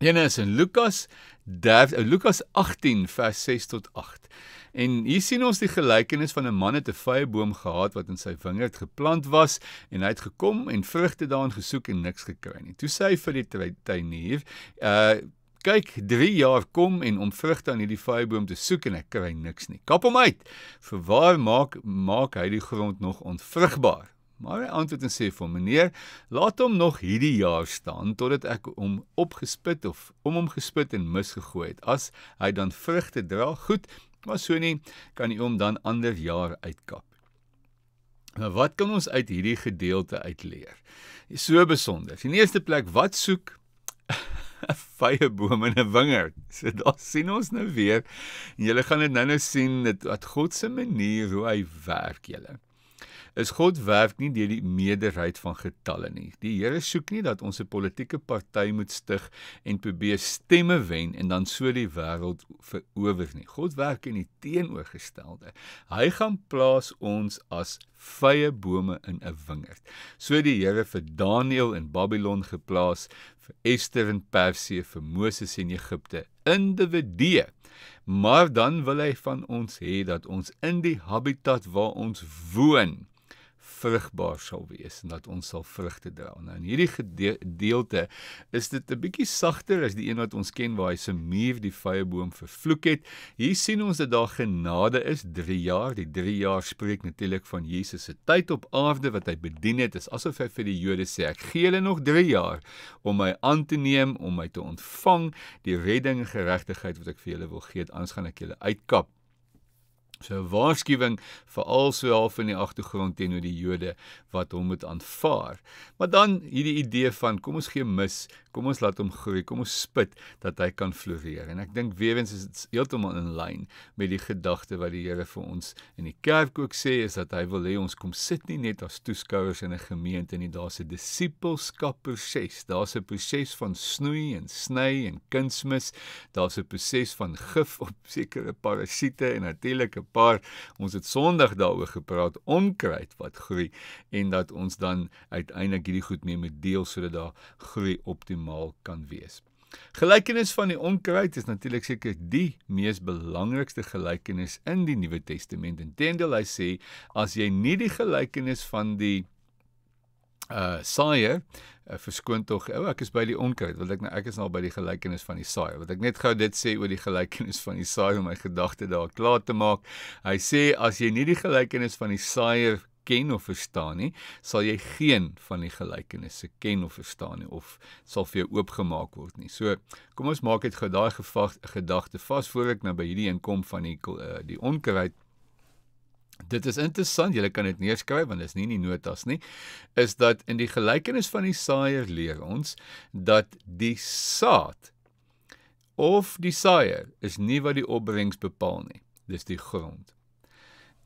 Een is in Lukas 3 eh, Lukas 18 vers 6 tot 8. En hier sien ons die gelykenis van 'n man het 'n vyeboom gehad wat in sy wingerd geplant was en hy het gekom en vrugte daarin gesoek en niks gekry nie. Toe sê hy vir die tuinier, uh Kyk, 3 jaar kom en om vrugte aan hierdie vyeboom te soek en ek kry niks nie. Kap hom uit. Vir waar maak maak hy die grond nog ontvrugbaar? Maar hy antwoord en sê vir meneer, laat hom nog hierdie jaar staan totdat ek hom opgespit of om hom gespit en misgegooi het. As hy dan vrugte dra, goed, maar so nie, kan u hom dan ander jaar uitkap. Nou wat kan ons uit hierdie gedeelte uitleer? So besonder. In eerste plek, wat soek 'n vye boom in 'n wingerd? So daar sien ons nou weer. En julle gaan dit nou-nou sien dat God se manier hoe hy werk julle is God werk nie deur die meerderheid van getalle nie. Die Here soek nie dat ons 'n politieke party moet stig en probeer stemme wen en dan so die wêreld verower nie. God werk in die teenoorgestelde. Hy gaan plaas ons as vrye bome in 'n wingerd. So die Here vir Daniël in Babylon geplaas, vir Ester in Persië, vir Moses in Egipte, individue. Maar dan wil hy van ons hê dat ons in die habitat waar ons woon, vrugbaar sal wees en dat ons sal vrugte dra. Nou in hierdie gedeelte is dit 'n bietjie sagter as die een wat ons ken waar hy se muur die vyeboom vervloek het. Hier sien ons dat daar genade is 3 jaar. Die 3 jaar spreek natuurlik van Jesus se tyd op aarde wat hy bedien het. Dit is asof hy vir die Jode sê ek gee hulle nog 3 jaar om my aan te neem, om my te ontvang, die redding en geregtigheid wat ek vir julle wil gee, anders gaan ek julle uitkap. So 'n waarskuwing vir al sou half in die agtergrond teenoor die Jode wat hom moet aanvaar. Maar dan hierdie idee van kom ons gee mis kom ons laat hom groei, kom ons spit dat hy kan floreer. En ek dink weewens is dit heeltemal in lyn met die gedagte wat die Here vir ons in die kerk ook sê is dat hy wil hê ons kom sit nie net as toeskouers in 'n gemeente nie, daar's 'n disippelskap proses. Daar's 'n proses van snoei en sny en kunsmis. Daar's 'n proses van gif op sekere parasiete en natuurlik 'n paar ons het Sondag daaroor gepraat onkruid wat groei en dat ons dan uiteindelik hierdie goed neem met deel sodat daar groei optimaal optimaal kan wees. Gelykenis van die onkruid is natuurlik seker die mees belangrikste gelykenis in die Nuwe Testament. Intendel hy sê as jy nie die gelykenis van die uh saaier uh, verskoon tog ou oh, ek is by die onkruid want ek nou ek is nou by die gelykenis van die saaier want ek net gou dit sê oor die gelykenis van die saaier om my gedagte daar klaar te maak hy sê as jy nie die gelykenis van die saaier ken of verstaan nie, sal jy geen van die gelykenisse ken of verstaan nie of sal vir jou oopgemaak word nie. So, kom ons maak dit gou daai gedagte vas voor ek nou by hierdie inkom van die eh, die onkruid Dit is interessant, julle kan dit neerskryf want dit is nie in die notas nie, is dat in die gelykenis van die saaiër leer ons dat die saad of die saaiër is nie wat die opbrengs bepaal nie, dis die grond.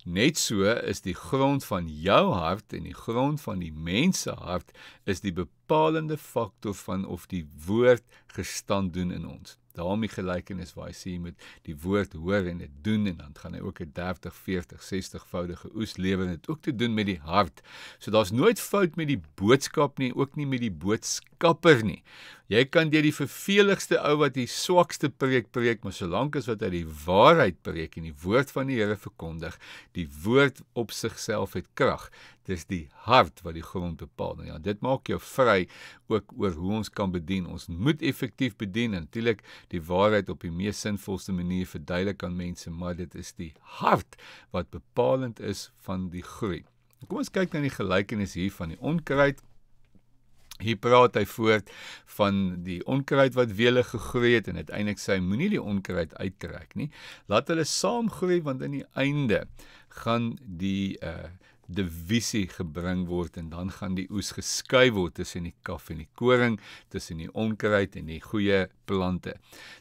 Net so is die grond van jou hart en die grond van die mens se hart is die bepalende faktor van of die woord gestand doen in ons. Daarom die gelykenis waar hy sê jy moet die woord hoor en dit doen en dan gaan hy ook 'n 30, 40, 60voudige oes lewe en dit ook te doen met die hart. So daar's nooit fout met die boodskap nie, ook nie met die boodskapper nie. Jy kan deur die verveligste ou wat die swakste preek preek, maar solank as wat hy die waarheid preek en die woord van die Here verkondig, die woord op sigself het krag. Dis die hart wat die grond bepaal. Nou ja, dit maak jou vry ook oor hoe ons kan bedien. Ons moet effektief bedien en natuurlik die waarheid op die mees sinvolste manier verduidelik aan mense, maar dit is die hart wat bepalend is van die groei. Kom ons kyk na die gelykenis hier van die onkruid. Hier praat hy voort van die onkruid wat wele gegroei het en uiteindelik sê hy moenie die onkruid uittrek nie. Laat hulle saam groei want aan die einde gaan die uh divisie gebring word en dan gaan die oes geskuif word tussen die kaf en die koring, tussen die onkruid en die goeie plante.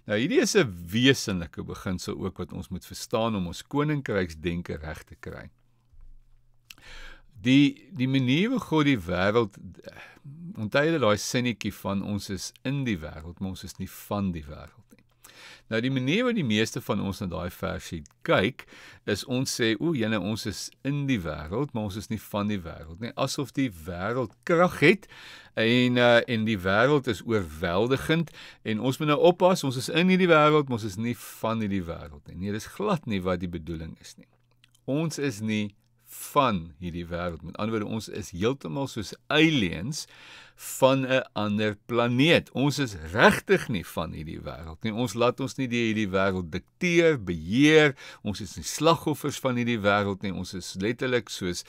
Nou hierdie is 'n wesenlike beginsel ook wat ons moet verstaan om ons koninkryksdenke reg te kry die die manier hoe God die wêreld onthou jy daai sinnetjie van ons is in die wêreld, maar ons is nie van die wêreld nie. Nou die manier hoe die meeste van ons na daai versie kyk, is ons sê o, jene ons is in die wêreld, maar ons is nie van die wêreld nie, asof die wêreld krag het en uh, en die wêreld is oorweldigend en ons moet nou oppas, ons is in hierdie wêreld, maar ons is nie van hierdie wêreld nie. Nee, dis glad nie wat die bedoeling is nie. Ons is nie van hierdie wêreld. Met ander woorde, ons is heeltemal soos aliens van 'n ander planeet. Ons is regtig nie van hierdie wêreld nie. Ons laat ons nie deur hierdie wêreld dikteer, beheer. Ons is nie slagoffers van hierdie wêreld nie. Ons is letterlik soos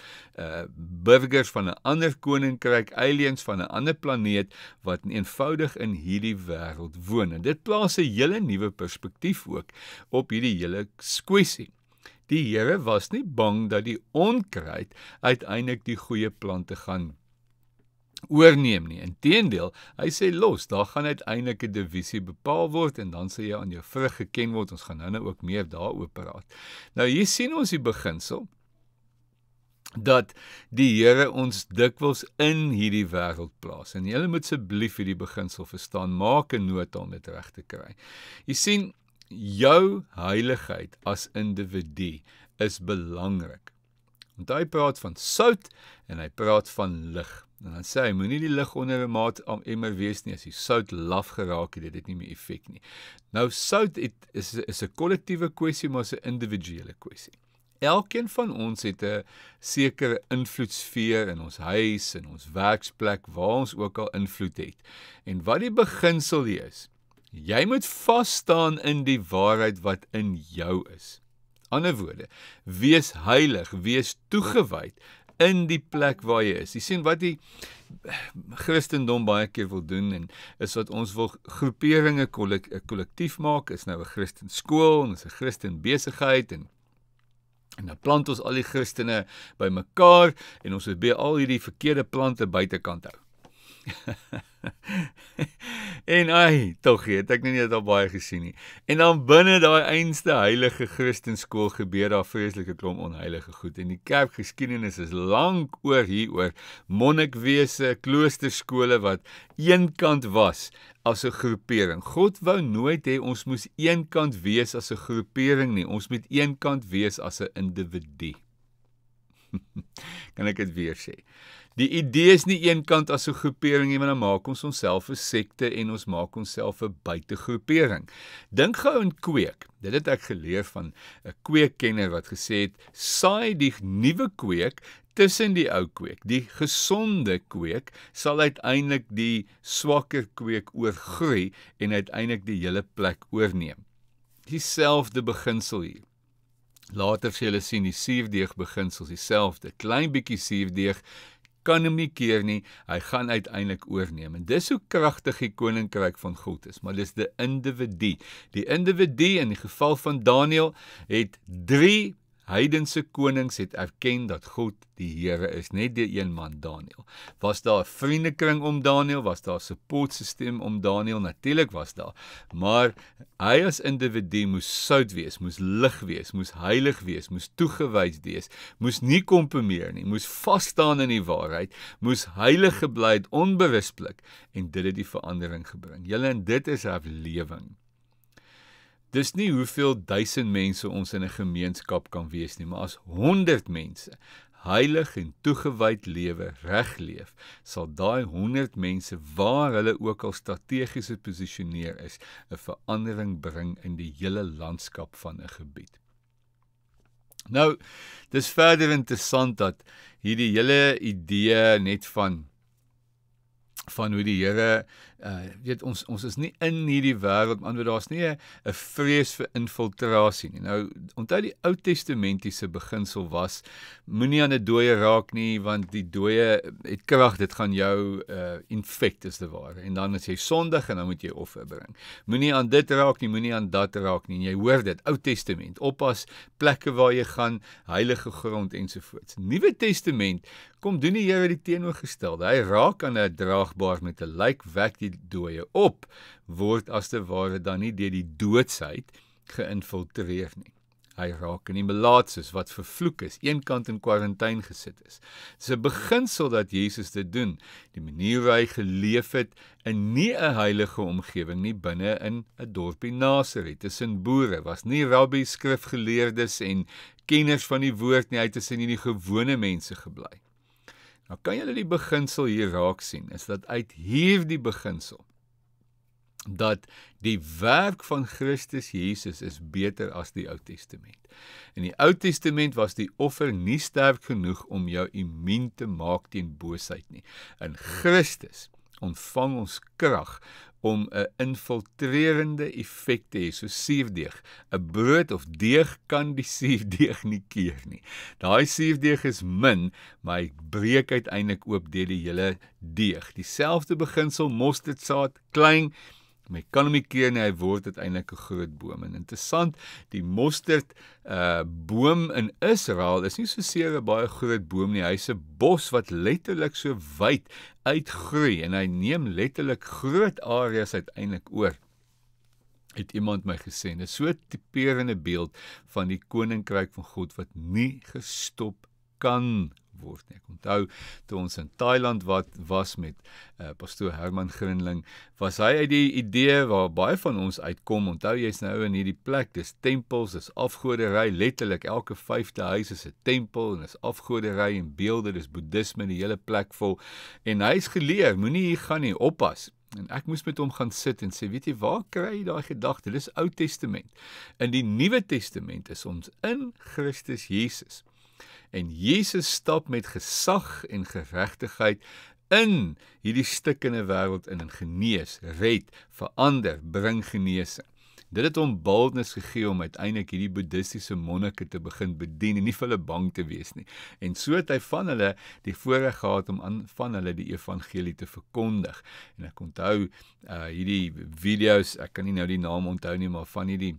uh burgers van 'n ander koninkryk, aliens van 'n ander planeet wat eenvoudig in hierdie wêreld woon. En dit plaas 'n hele nuwe perspektief ook op hierdie hele kwessie. Die Here was nie bang dat die onkruid uiteindelik die goeie plante gaan oorneem nie. Inteendeel, hy sê los, daar gaan uiteindelik 'n divisie bepaal word en dan sal jy aan jou vrug geken word. Ons gaan nou-nou ook meer daaroor praat. Nou hier sien ons die beginsel dat die Here ons dikwels in hierdie wêreld plaas. En jy moet asseblief hierdie beginsel verstaan, maak 'n nota om dit reg te kry. Jy sien, jou heiligheid as individu is belangrik. Want hy praat van sout en hy praat van lig. En dan sê hy moenie die lig onder 'n maat emmer wees nie as die sout laf geraak het, dit het nie meer effek nie. Nou sout het, is is 'n kollektiewe kwessie maar 'n individuele kwessie. Elkeen van ons het 'n sekere invloedsfeer in ons huis en ons werksplek waar ons ook al invloed het. En wat die beginsel hier is, Jy moet vas staan in die waarheid wat in jou is. Ander woorde, wees heilig, wees toegewyd in die plek waar jy is. Jy sien wat die Christendom baie keer wil doen en is wat ons wil groeperinge kollektief maak, is nou 'n Christen skool en is 'n Christen besigheid en en dan plant ons al die Christene bymekaar en ons wil be al hierdie verkeerde plante buitekant hou. en ai, tog weet ek nie net al baie gesien nie. En dan binne daai einste heilige Christenskool gebeur daar vreeslike klomp onheilige goed en die kerkgeskiedenis is lank oor hieroor monnikwese, kloosterskole wat eenkant was as 'n groepering. God wou nooit hê ons moes eenkant wees as 'n groepering nie. Ons moet eenkant wees as 'n individu. kan ek dit weer sê? Die idee is nie eenkant as 'n groepering nie, want dan maak ons onsself 'n sekte en ons maak onsself 'n buitegroepering. Dink gou aan kweek. Dit het ek geleer van 'n kweekkenner wat gesê het: "Saai die nuwe kweek tussen die ou kweek. Die gesonde kweek sal uiteindelik die swakker kweek oorgroei en uiteindelik die hele plek oorneem." Dieselfde beginsel hier. Later sien jy die suurdeeg beginsels dieselfde. Klein bietjie suurdeeg kan hom nie keer nie. Hy gaan uiteindelik oorneem. En dis hoe kragtig die koninkryk van God is, maar dis die individu. Die individu in die geval van Daniël het 3 heidense konings het erken dat God die Here is, net die een man Daniël. Was daar 'n vriendekring om Daniël? Was daar 'n suportstelsel om Daniël? Natuurlik was daar. Maar hy as individu moes sout wees, moes lig wees, moes heilig wees, moes toegewys wees, moes nie kompromieer nie, moes vas staan in die waarheid, moes heilig gebly het onberispelik en dit het die verandering gebring. Julle en dit is 'n lewing. Dis nie hoeveel duisend mense ons in 'n gemeenskap kan wees nie, maar as 100 mense heilig en toegewyd lewe reg leef, sal daai 100 mense waar hulle ook al strategies geposisioneer is, 'n verandering bring in die hele landskap van 'n gebied. Nou, dis verder interessant dat hierdie hele idee net van van hoe die Here uh weet ons ons is nie in hierdie wêreld maar daar's nie 'n vrees vir infiltrasie nie. Nou onthou die Ou Testamentiese beginsel was moenie aan 'n dooie raak nie want die dooie het krag dit gaan jou uh infect is te ware en dan as jy sondig en dan moet jy offer bring. Moenie aan dit raak nie, moenie aan dat raak nie. Jy hoor dit Ou Testament. Oppas plekke waar jy gaan, heilige grond ensovoorts. Nuwe Testament Kom doen die Here die teenoorgestelde. Hy raak aan 'n draagbaar met 'n lijk wek die dooie op, word as te ware dan nie deur die doodsheid geïnfiltreer nie. Hy raak in die melaatses wat vervloek is, eenkant in kwarantyne gesit is. Dis 'n beginsel dat Jesus dit doen, die manier hoe hy geleef het in nie 'n heilige omgewing nie, binne in 'n dorpie Nasaret, tussen boere, was nie rabbi skrifgeleerdes en kenners van die woord nie, hy het tussen die gewone mense gebly. Nou kan julle die beginsel hier raak sien, is dat uit hierdie beginsel dat die werk van Christus Jesus is beter as die Ou Testament. In die Ou Testament was die offer nie sterk genoeg om jou immuun te maak teen boosheid nie. In Christus ontvang ons krag om 'n infiltrerende effek te hê, so suurdeeg. 'n Brood of deeg kan die suurdeeg nie keer nie. Daai suurdeeg is min, maar hy breek uiteindelik oop deur die hele deeg. Dieselfde beginsel mosterdsaad klein om ekonomie keer nie hy word uiteindelik 'n groot boom en interessant die mosterd uh boom in Israel is nie so seer 'n baie groot boom nie hy's 'n bos wat letterlik so wyd uitgroei en hy neem letterlik groot areas uiteindelik oor het iemand my gesê dis so typerende beeld van die koninkryk van God wat nie gestop kan word nie. Ek onthou toe ons in Thailand wat was met uh, pastoor Herman Grinling, was hy uit die idee waar baie van ons uitkom. Onthou jy's nou in hierdie plek, dis tempels, dis afgodery, letterlik elke vyfde huis is 'n tempel en is afgodery en beelde, dis boeddisme die hele plek vol. En hy's geleer, moenie hier gaan nie, oppas en ek moes met hom gaan sit en sê weet jy waar kry jy daai gedagte dis Ou Testament in die Nuwe Testament is ons in Christus Jesus en Jesus stap met gesag en geregtigheid in hierdie stikkende wêreld in en genees, red, verander, bring genesing. Dit het hom boldness gegee om uiteindelik hierdie boeddhistiese monnike te begin bedien en nie vir hulle bang te wees nie. En so het hy van hulle die voorreg gehad om aan van hulle die evangelie te verkondig. En ek onthou uh hierdie videos, ek kan nie nou die naam onthou nie, maar van hierdie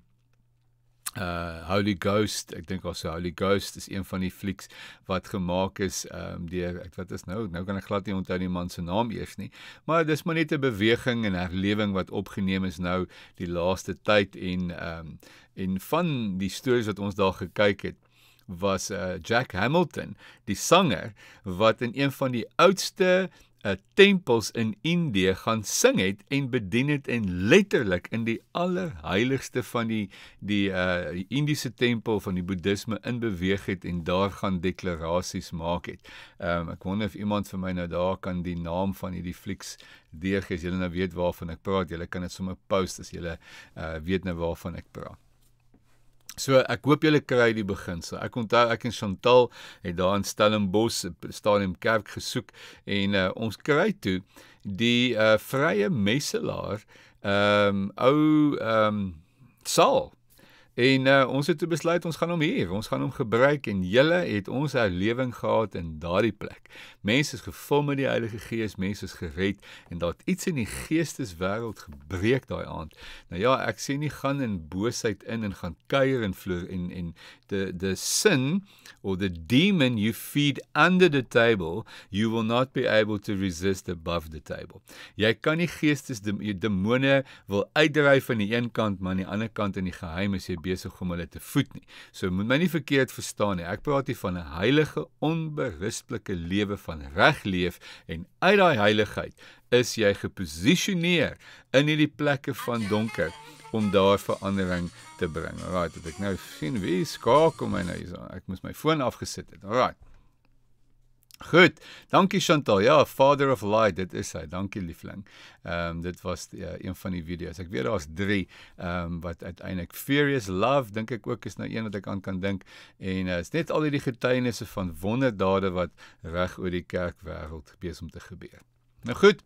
uh Holy Ghost ek dink also Holy Ghost is een van die flieks wat gemaak is um deur wat is nou nou kan ek glad nie onthou die man se naam eers nie maar dis maar net 'n beweging en herlewing wat opgeneem is nou die laaste tyd en um en van die stories wat ons daar gekyk het was uh Jack Hamilton die sanger wat in een van die oudste uh, tempels in Indië gaan sing het en bedien het en letterlik in die allerheiligste van die die uh Indiese tempel van die Boeddisme inbeweeg het en daar gaan deklarasies maak het. Ehm um, ek wonder of iemand vir my nou daar kan die naam van hierdie flieks gee as julle nou weet waarvan ek praat. Julle kan dit sommer post as julle uh weet nou waarvan ek praat. So ek hoop julle kry die beginse. Ek onthou ek en Chantal het daar in Stellenbosch eh, stadium kerk gesoek en uh, ons kry toe die uh, vrye messelaar ehm um, ou ehm um, Saul En uh, ons het besluit ons gaan hom hê. Ons gaan hom gebruik en julle het ons herlewing gehad in daardie plek. Mense is gevul met die Heilige Gees, mense is gered en daar het iets in die geesteswêreld gebreek daai aand. Nou ja, ek sê nie gaan in boosheid in en gaan kuier en vloer en en the the sin or the demon you feed under the table, you will not be able to resist above the table. Jy kan nie geestes die demone wil uitdryf aan die een kant, maar aan die ander kant in die geheim is jy besig om hulle te voed nie. So moet my nie verkeerd verstaan nie. Ek praat hier van 'n heilige, onberispelike lewe van reg leef en uit daai heiligheid is jy geposisioneer in hierdie plekke van donker. Okay om daai verandering te bring. Alraai, het ek nou sien wie skakel my nou hier. Ek moes my foon afgesit het. Alraai. Goed. Dankie Chantal. Ja, Father of Light, dit is hy. Dankie liefling. Ehm um, dit was die, uh, een van die video's. Ek weet daar's 3 ehm um, wat uiteindelik Furious Love dink ek ook is nou een wat ek aan kan dink en uh, is net al hierdie getuienisse van wonderdade wat reg oor die kerkwêreld besig om te gebeur. Nou goed.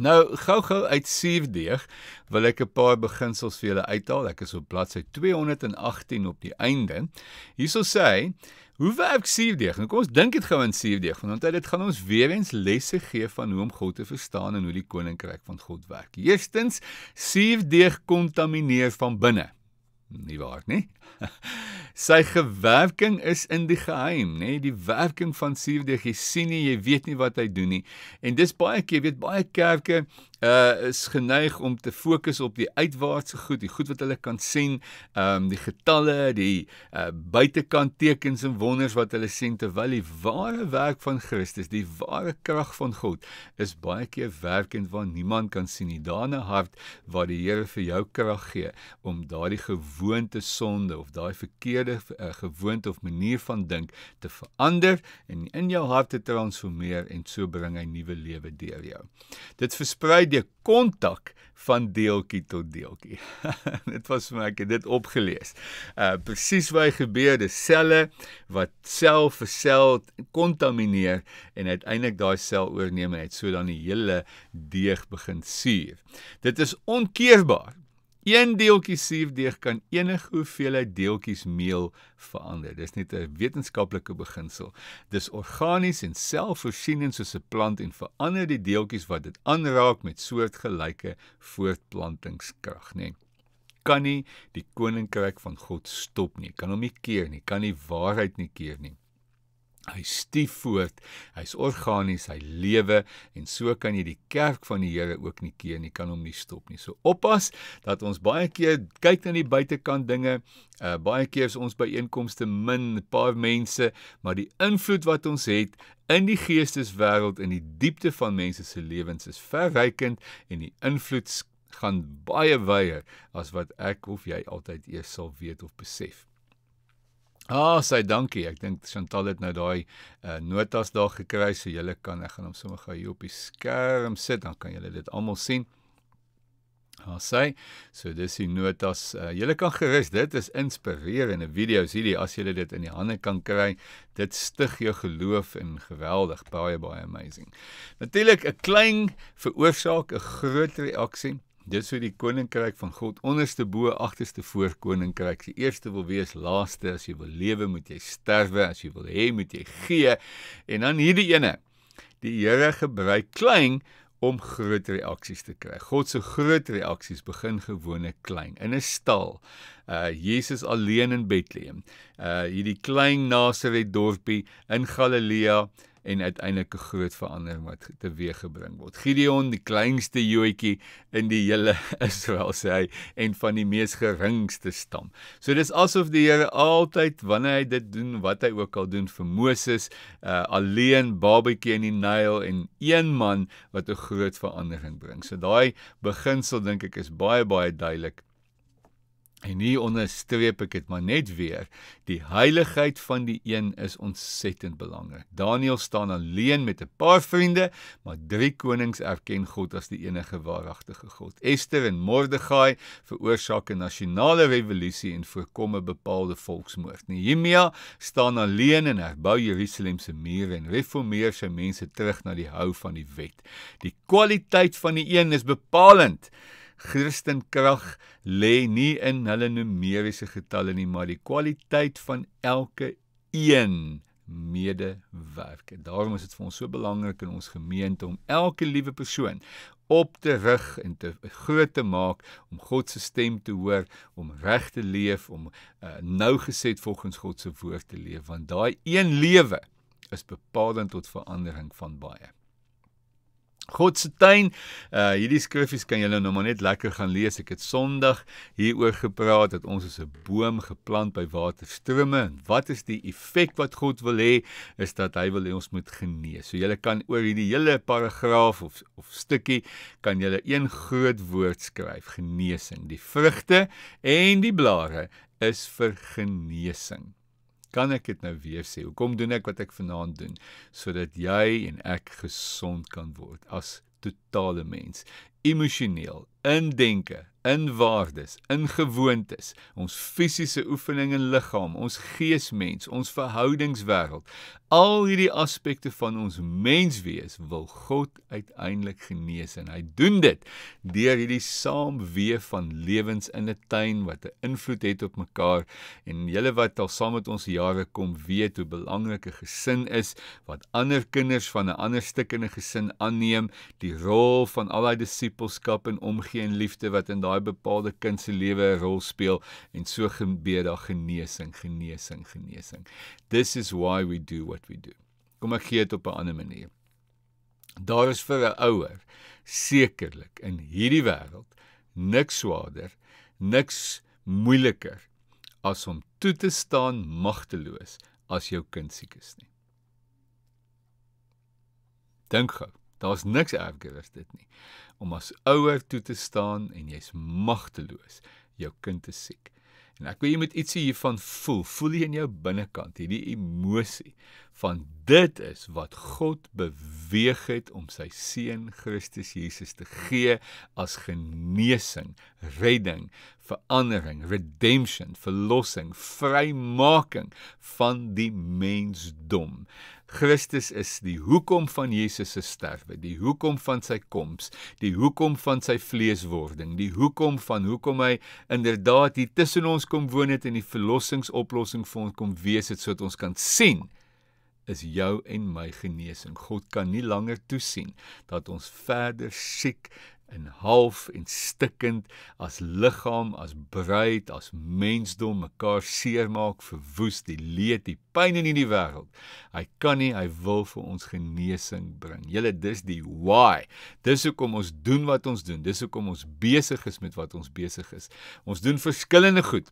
Nou gou-gou uit siefdeeg wil ek 'n paar beginsels vir julle uithaal. Ek is op bladsy 218 op die einde. Hierso sê hy: Hoe werk siefdeeg? Nou kom ons dink dit gou in siefdeeg want onthou dit gaan ons weer eens lesse gee van hoe om God te verstaan en hoe die koninkryk van God werk. Eerstens, siefdeeg kontamineer van binne. Nie waar nie? sy gewerking is in die geheim, nê, nee? die werking van 7de. Jy sien nie, jy weet nie wat hy doen nie. En dis baie keer, jy weet baie kerke uh is geneig om te fokus op die uitwaartse goed, die goed wat hulle kan sien, ehm um, die getalle, die uh buitekant tekens en wonders wat hulle sien terwyl die ware werk van Christus, die ware krag van God is baie keer werkend waar niemand kan sien nie. Daarna hart waar die Here vir jou krag gee om daardie gewoonte sonde of daai verkeerde uh, gewoonte of manier van dink te verander en in jou hart te transformeer en so bring hy nuwe lewe deur jou. Dit versprei die kontak van deeltjie tot deeltjie. dit was vir my ek het dit opgelees. Uh presies wat gebeur, dis selle wat self vir sel kontamineer en uiteindelik daai sel oorneem en dit so dan die hele deeg begin suur. Dit is onkeerbaar. Een deeltjie suurdeeg kan enige hoeveelheid deeltjies meel verander. Dis nie 'n wetenskaplike beginsel. Dis organies en selfvoorsienend soos 'n plant en verander die deeltjies wat dit aanraak met soortgelyke voortplantingskrag, nê. Kan nie die koninkryk van God stop nie. Kan hom nie keer nie. Kan die waarheid nie keer nie. Hy stief voort. Hy's organies, hy lewe en so kan jy die kerk van die Here ook nie keer nie. Kan hom nie stop nie. So oppas dat ons baie keer kyk na die buitekant dinge. Uh baie keer is ons by einkomste min, 'n paar mense, maar die invloed wat ons het in die geesteswêreld in die diepte van mense se lewens is verrykend en die invloed gaan baie wyer as wat ek of jy altyd eers sal weet of besef. Ah, sy dankie. Ek dink Chantal het nou daai uh, notas daar gekry so julle kan ek gaan hom sommer gou hier op die skerm sit dan kan julle dit almal sien. Ah, sy. So dis die notas. Uh, julle kan gerus dit is inspirerende video's hierdie as julle dit in die hande kan kry. Dit stig jou geloof en geweldig, baie baie amazing. Natuurlik 'n klein veroorsaak 'n groot reaksie. Dis hoe die koninkryk van God onderste bo agterste voor koninkryk. Die eerste wil wees laaste. As jy wil lewe, moet jy sterwe. As jy wil hê, moet jy gee. En dan hierdie ene. Die Here gebruik klein om groot reaksies te kry. God se groot reaksies begin gewoonlik klein in 'n stal. Uh Jesus alleen in Bethlehem. Uh hierdie klein Nasaret dorpie in Galilea en uiteindelik 'n groot verandering wat teweeggebring word. Gideon, die kleinste joetjie in die hele Israel sê hy en van die mees geringste stam. So dis asof die Here altyd wanneer hy dit doen, wat hy ook al doen vir Moses, uh, alleen babetjie in die Nyl en een man wat 'n groot verandering bring. So daai beginsel dink ek is baie baie duidelik En hier onderstreep ek dit maar net weer, die heiligheid van die een is ontsettend belangrik. Daniël staan alleen met 'n paar vriende, maar drie konings erken God as die enige waaragtige God. Ester en Mordegai veroorsaak 'n nasionale revolusie en voorkom 'n bepaalde volksmoord. Nehemia staan alleen en herbou Jerusalem se mure en reformeer sy mense terug na die hou van die wet. Die kwaliteit van die een is bepalend. Christenkrag lê nie in hulle numeriese getalle nie, maar die kwaliteit van elke een medewerker. Daarom is dit vir ons so belangrik in ons gemeente om elke liewe persoon op te rig en te groot te maak om God se stem te hoor, om reg te leef, om uh, eh, nougeset volgens God se woord te leef, want daai een lewe is bepaalend tot verandering van baie. God se tuin. Uh hierdie skriffies kan julle nou maar net lekker gaan lees. Ek het Sondag hieroor gepraat dat ons is 'n boom geplant by waterstrome. Wat is die effek wat God wil hê? Is dat hy wil hê ons moet genees. So julle kan oor hierdie hele paragraaf of of stukkie kan julle een groot woord skryf: genesing. Die vrugte en die blare is vir genesing kan ek dit nou weer sê? Hoekom doen ek wat ek vanaand doen sodat jy en ek gesond kan word as totale mens emosioneel, in denke, in waardes, in gewoontes, ons fisiese oefening en liggaam, ons geesmens, ons verhoudingswêreld. Al hierdie aspekte van ons menswees wil God uiteindelik genees en hy doen dit deur hierdie saamwee van lewens in 'n tuin wat 'n invloed het op mekaar en julle wat al saam met ons jare kom weet hoe belangrik 'n gesin is wat ander kinders van 'n ander stuk in 'n gesin aanneem, die rol van al daai disippelskap en omgee en liefde wat in daai bepaalde kind se lewe 'n rol speel en so gebeur daar genesing, genesing, genesing. This is why we do what we do. Kom ek gee dit op 'n ander manier. Daar is vir 'n ouer sekerlik in hierdie wêreld niks swaarder, niks moeiliker as om toe te staan magteloos as jou kind siek is nie. Dink gou, daar's niks erger as dit nie om as ouer toe te staan en jy's magteloos. Jou kind is siek. En ek wil jy moet ietsie hiervan voel. Voel jy in jou binnekant hierdie emosie van dit is wat God beweeg het om sy seun Christus Jesus te gee as genesing, redding, verandering, redemption, verlossing, vrymaking van die mensdom. Christus is die hoekom van Jesus se sterwe, die hoekom van sy koms, die hoekom van sy vleeswording, die hoekom van hoekom hy inderdaad hier tussen ons kom woon het en die verlossingsoplossing vir ons kom wees het sodat ons kan sien is jou en my genesing. God kan nie langer toesien dat ons verder siek in half en stikkend as liggaam, as bruid, as mensdom mekaar seermaak, verwoes die leed, die pyn in hierdie wêreld. Hy kan nie, hy wil vir ons genesing bring. Julle dis die why. Dis hoekom ons doen wat ons doen. Dis hoekom ons besig is met wat ons besig is. Ons doen verskillende goed.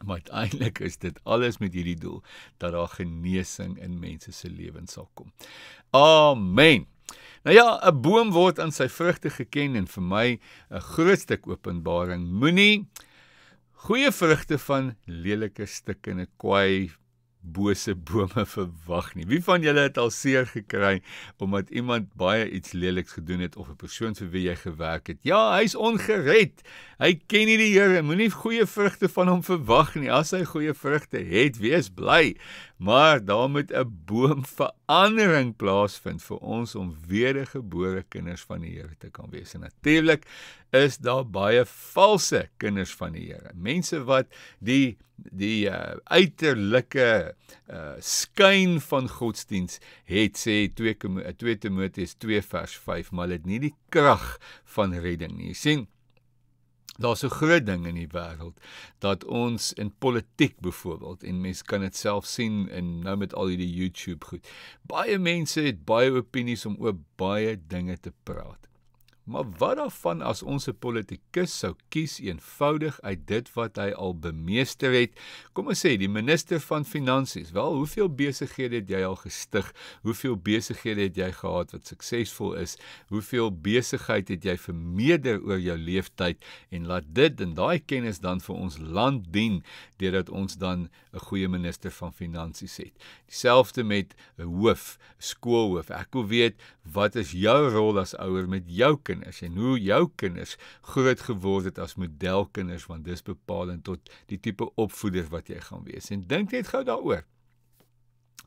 Maar uiteindelik is dit alles met hierdie doel dat daar genesing in mense se lewens sal kom. Amen. Nou ja, 'n boom word aan sy vrugte geken en vir my 'n groot stuk openbaring. Moenie goeie vrugte van lelike stukke in 'n kwaai bose bome verwag nie. Wie van julle het al seer gekry omdat iemand baie iets leliks gedoen het of 'n persoon vir wie jy gewerk het? Ja, hy's ongered. Hy ken nie die Here. Moenie goeie vrugte van hom verwag nie. As hy goeie vrugte het, wees bly maar daar moet 'n boomverandering plaasvind vir ons om wedergebore kinders van die Here te kan wees. En natuurlik is daar baie valse kinders van die Here. Mense wat die die uh, eh, uiterlike uh, eh, skyn van godsdiens het sê 2 2 Timoteus 2 vers 5, maar dit nie die krag van redding nie. Sien Daar's 'n groot ding in die wêreld dat ons in politiek byvoorbeeld en mense kan dit self sien en nou met al hierdie YouTube goed. Baie mense het baie opinies om oor baie dinge te praat. Maar wat daarvan as ons 'n politikus sou kies eenvoudig uit dit wat hy al bemeester het? Kom ons sê die minister van finansies. Wel, hoeveel besighede het jy al gestig? Hoeveel besighede het jy gehad wat suksesvol is? Hoeveel besigheid het jy vermeerder oor jou lewe tyd en laat dit en daai kennis dan vir ons land dien deurdat ons dan 'n goeie minister van finansies het. Dieselfde met 'n hoof, skoolhoof. Ek wil weet wat is jou rol as ouer met jou kind? kinders en hoe jou kinders groot geword het as modelkinders want dis bepaalend tot die tipe opvoeder wat jy gaan wees. En dink net gou daaroor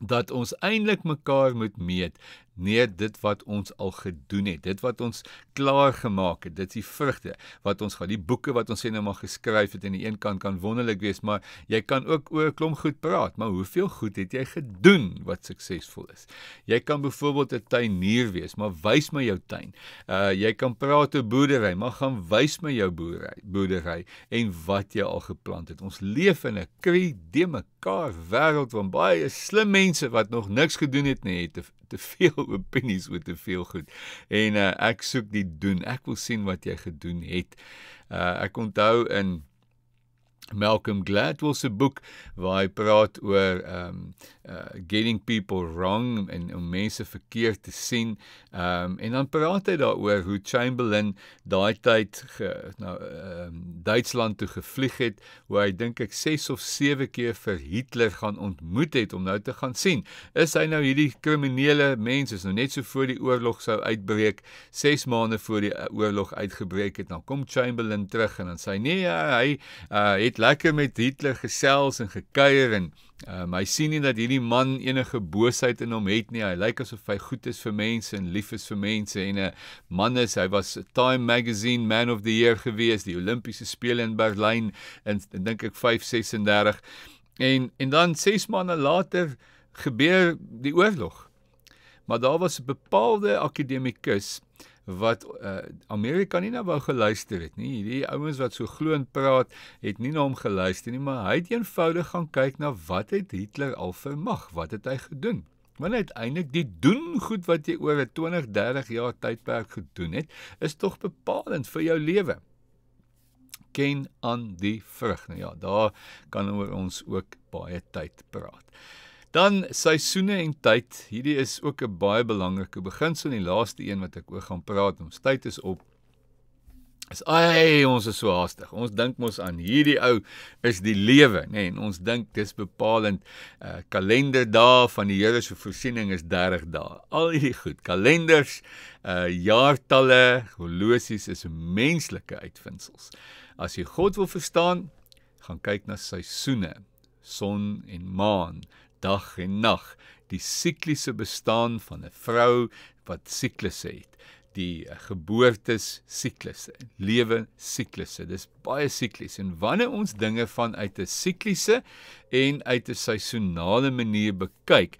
dat ons eintlik mekaar moet meet nie dit wat ons al gedoen het dit wat ons klaar gemaak het dit is die vrugte wat ons gaan die boeke wat ons sê nou maar geskryf het aan die een kant kan wonderlik wees maar jy kan ook oor 'n klomp goed praat maar hoeveel goed het jy gedoen wat suksesvol is jy kan byvoorbeeld 'n tuinier wees maar wys my jou tuin uh, jy kan praat oor boerdery maar gaan wys my jou boerdery boerdery en wat jy al geplant het ons leef in 'n kri demek mekaar wêreld van baie slim mense wat nog niks gedoen het nie, het te, te veel opinies oor te veel goed. En uh, ek soek die doen. Ek wil sien wat jy gedoen het. Uh, ek onthou in Malcolm Gladwell se boek waar hy praat oor ehm um, uh getting people wrong en om mense verkeerd te sien. Um en dan praat hy daaroor hoe Chamberlain daai tyd ge, nou um Duitsland toe gevlieg het, hoe hy dink ek 6 of 7 keer vir Hitler gaan ontmoet het om nou te gaan sien. Is hy nou hierdie kriminele mens is nou net so voor die oorlog sou uitbreek, 6 maande voor die uh, oorlog uitgebreek het, dan nou kom Chamberlain terug en dan sê hy nee, ja, hy uh het lekker met Hitler gesels en gekuier en Um, hy sien nie dat hierdie man enige boosheid in hom het nie. Hy lyk asof hy goed is vir mense en lief is vir mense en 'n man is. Hy was Time Magazine Man of the Year gewees, die Olimpiese spele in Berlyn in dink ek 536. En en dan 6 maande later gebeur die oorlog. Maar daar was 'n bepaalde akademikus wat uh, Amerika nie nou wou geluister het nie. Hierdie ouens wat so glo en praat, het nie na nou hom geluister nie, maar hy het eenvoudig gaan kyk na wat het Hitler al vermag? Wat het hy gedoen? Want uiteindelik die doen goed wat jy oor 'n 20, 30 jaar tydperk gedoen het, is tog bepalend vir jou lewe ken aan die vrug. Nou ja, daar kan ons ook baie tyd praat. Dan seisoene en tyd. Hierdie is ook 'n baie belangrike beginsel en die laaste een wat ek oor gaan praat. Ons tyd is op. Is ai, ons is so haastig. Ons dink mos aan hierdie ou is die lewe, nê? Nee, en ons dink dis bepalend uh kalenderdae van die Here se voorsiening is 30 dae. Al hierdie goed, kalenders, uh jaartalle, horlosies is menslike uitvindsels. As jy God wil verstaan, gaan kyk na seisoene, son en maan dag en nag, die sikliese bestaan van 'n vrou wat siklusse het, die eh, geboortes siklusse, lewe siklusse. Dis baie siklies en wanneer ons dinge vanuit 'n sikliese en uit 'n seisonale manier bekyk,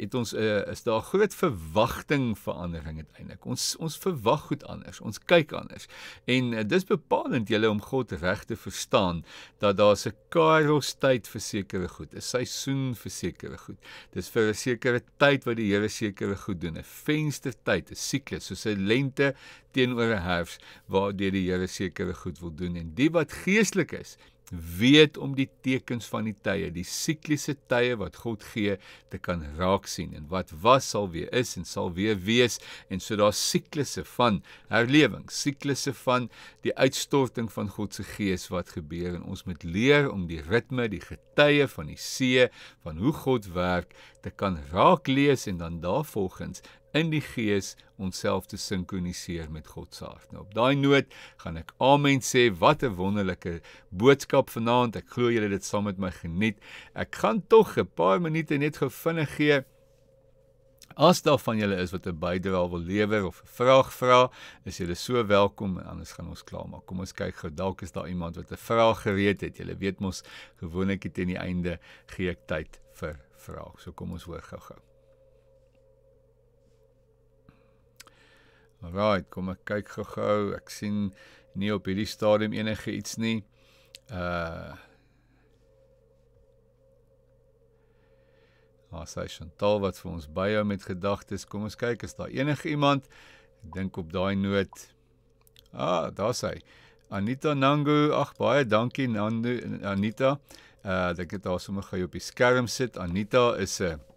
het ons 'n uh, eh, is daar groot verwagting verandering uiteindelik. Ons ons verwag goed anders, ons kyk anders. En uh, dis bepaalend jy om God reg te verstaan dat daar 'n kairos tyd vir sekere goed, 'n seisoen vir sekere goed. Dis vir 'n sekere tyd wat die Here sekere goed doen, 'n venstertyd, 'n siklus, soos 'n lente teenoor 'n herfs waar deur die Here sekere goed wil doen en die wat geestelik is weet om die tekens van die tye, die sikliese tye wat God gee, te kan raak sien en wat was sal weer is en sal weer wees en so daar siklusse van herlewing, siklusse van die uitstorting van God se gees wat gebeur en ons moet leer om die ritme, die getye van die see, van hoe God werk, te kan raak lees en dan daarvolgens in die gees onsself te sinkroniseer met God se hart. Nou op daai noot gaan ek amen sê. Wat 'n wonderlike boodskap vanaand. Ek glo julle het dit saam met my geniet. Ek gaan tog 'n paar minute net gou vinnig gee. As daar van julle is wat 'n bydrae wil lewer of 'n vraag vra, is julle so welkom en anders gaan ons klaarmaak. Kom ons kyk gou, dalk is daar iemand wat 'n vraag gereed het. Julle weet mos gewoonlik teen die einde gee ek tyd vir vrae. So kom ons hoor gou-gou. Alraight, kom ek kyk gou-gou. Ek sien nie op hierdie stadium enige iets nie. Uh. Ons ah, sê Chantal wat vir ons baie met gedagtes. Kom ons kyk, is daar enige iemand? Ek dink op daai noot. Ah, daar sê Anita Nangu. Ag, baie dankie Nandu, Anita. Uh, ek het daar sommer gou op die skerm sit. Anita is 'n uh,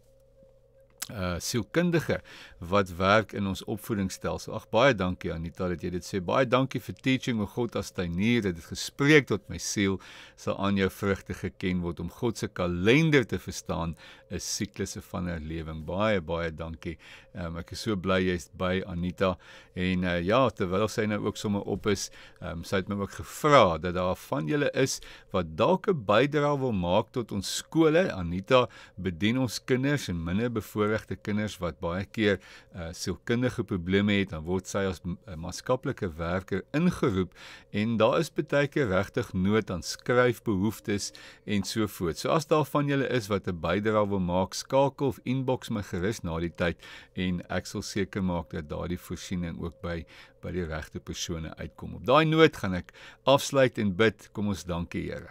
uh sielkundige wat werk in ons opvoedingsstelsel. Ag baie dankie Anita dat jy dit sê. Baie dankie vir teaching oor God as tuinier. Dit het gespreek tot my siel sal aan jou vrugte geken word om God se kalender te verstaan, 'n siklusse van 'n lewing. Baie baie dankie. Ehm um, ek is so bly jy's by Anita en uh, ja, terwyl sy nou ook sommer op is, ehm um, sy het my ook gevra dat daar van julle is wat dalk 'n bydrae wil maak tot ons skole. Anita bedien ons kinders en minder bevoorde bevoorregte kinders wat baie keer uh sielkundige probleme het, dan word sy as 'n uh, maatskaplike werker ingeroep en daar is baie keer regtig nood aan skryfbehoeftes en so voort. So as daar van julle is wat 'n bydrae wil maak, skakel of inbox my gerus na die tyd en ek sal seker maak dat daardie voorsiening ook by by die regte persone uitkom. Op daai noot gaan ek afsluit en bid. Kom ons dankie Here.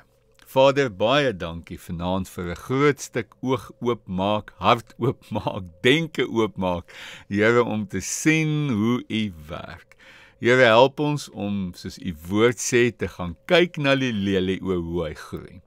Vader, baie dankie vanaand vir 'n groot stuk oog oopmaak, hart oopmaak, denke oopmaak. Here om te sien hoe U werk. Here help ons om soos U woord sê te gaan kyk na die lelie o hoe hy groei.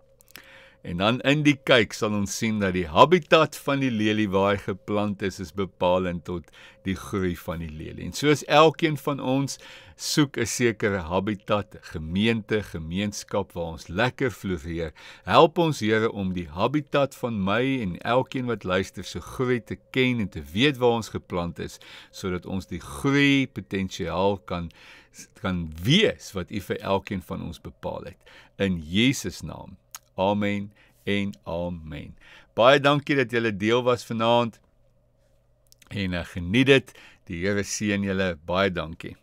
En dan in die kyk sal ons sien dat die habitat van die lelie waar hy geplant is, is bepalend tot die groei van die lelie. En soos elkeen van ons soek 'n sekere habitat, gemeente, gemeenskap waar ons lekker floreer, help ons Here om die habitat van my en elkeen wat luister so groei te ken en te weet waar ons geplant is, sodat ons die groei potensiaal kan kan wees wat U vir elkeen van ons bepaal het. In Jesus naam. Amen en amen. Baie dankie dat julle deel was vanaand en eh, geniet dit. Die Here seën julle. Baie dankie.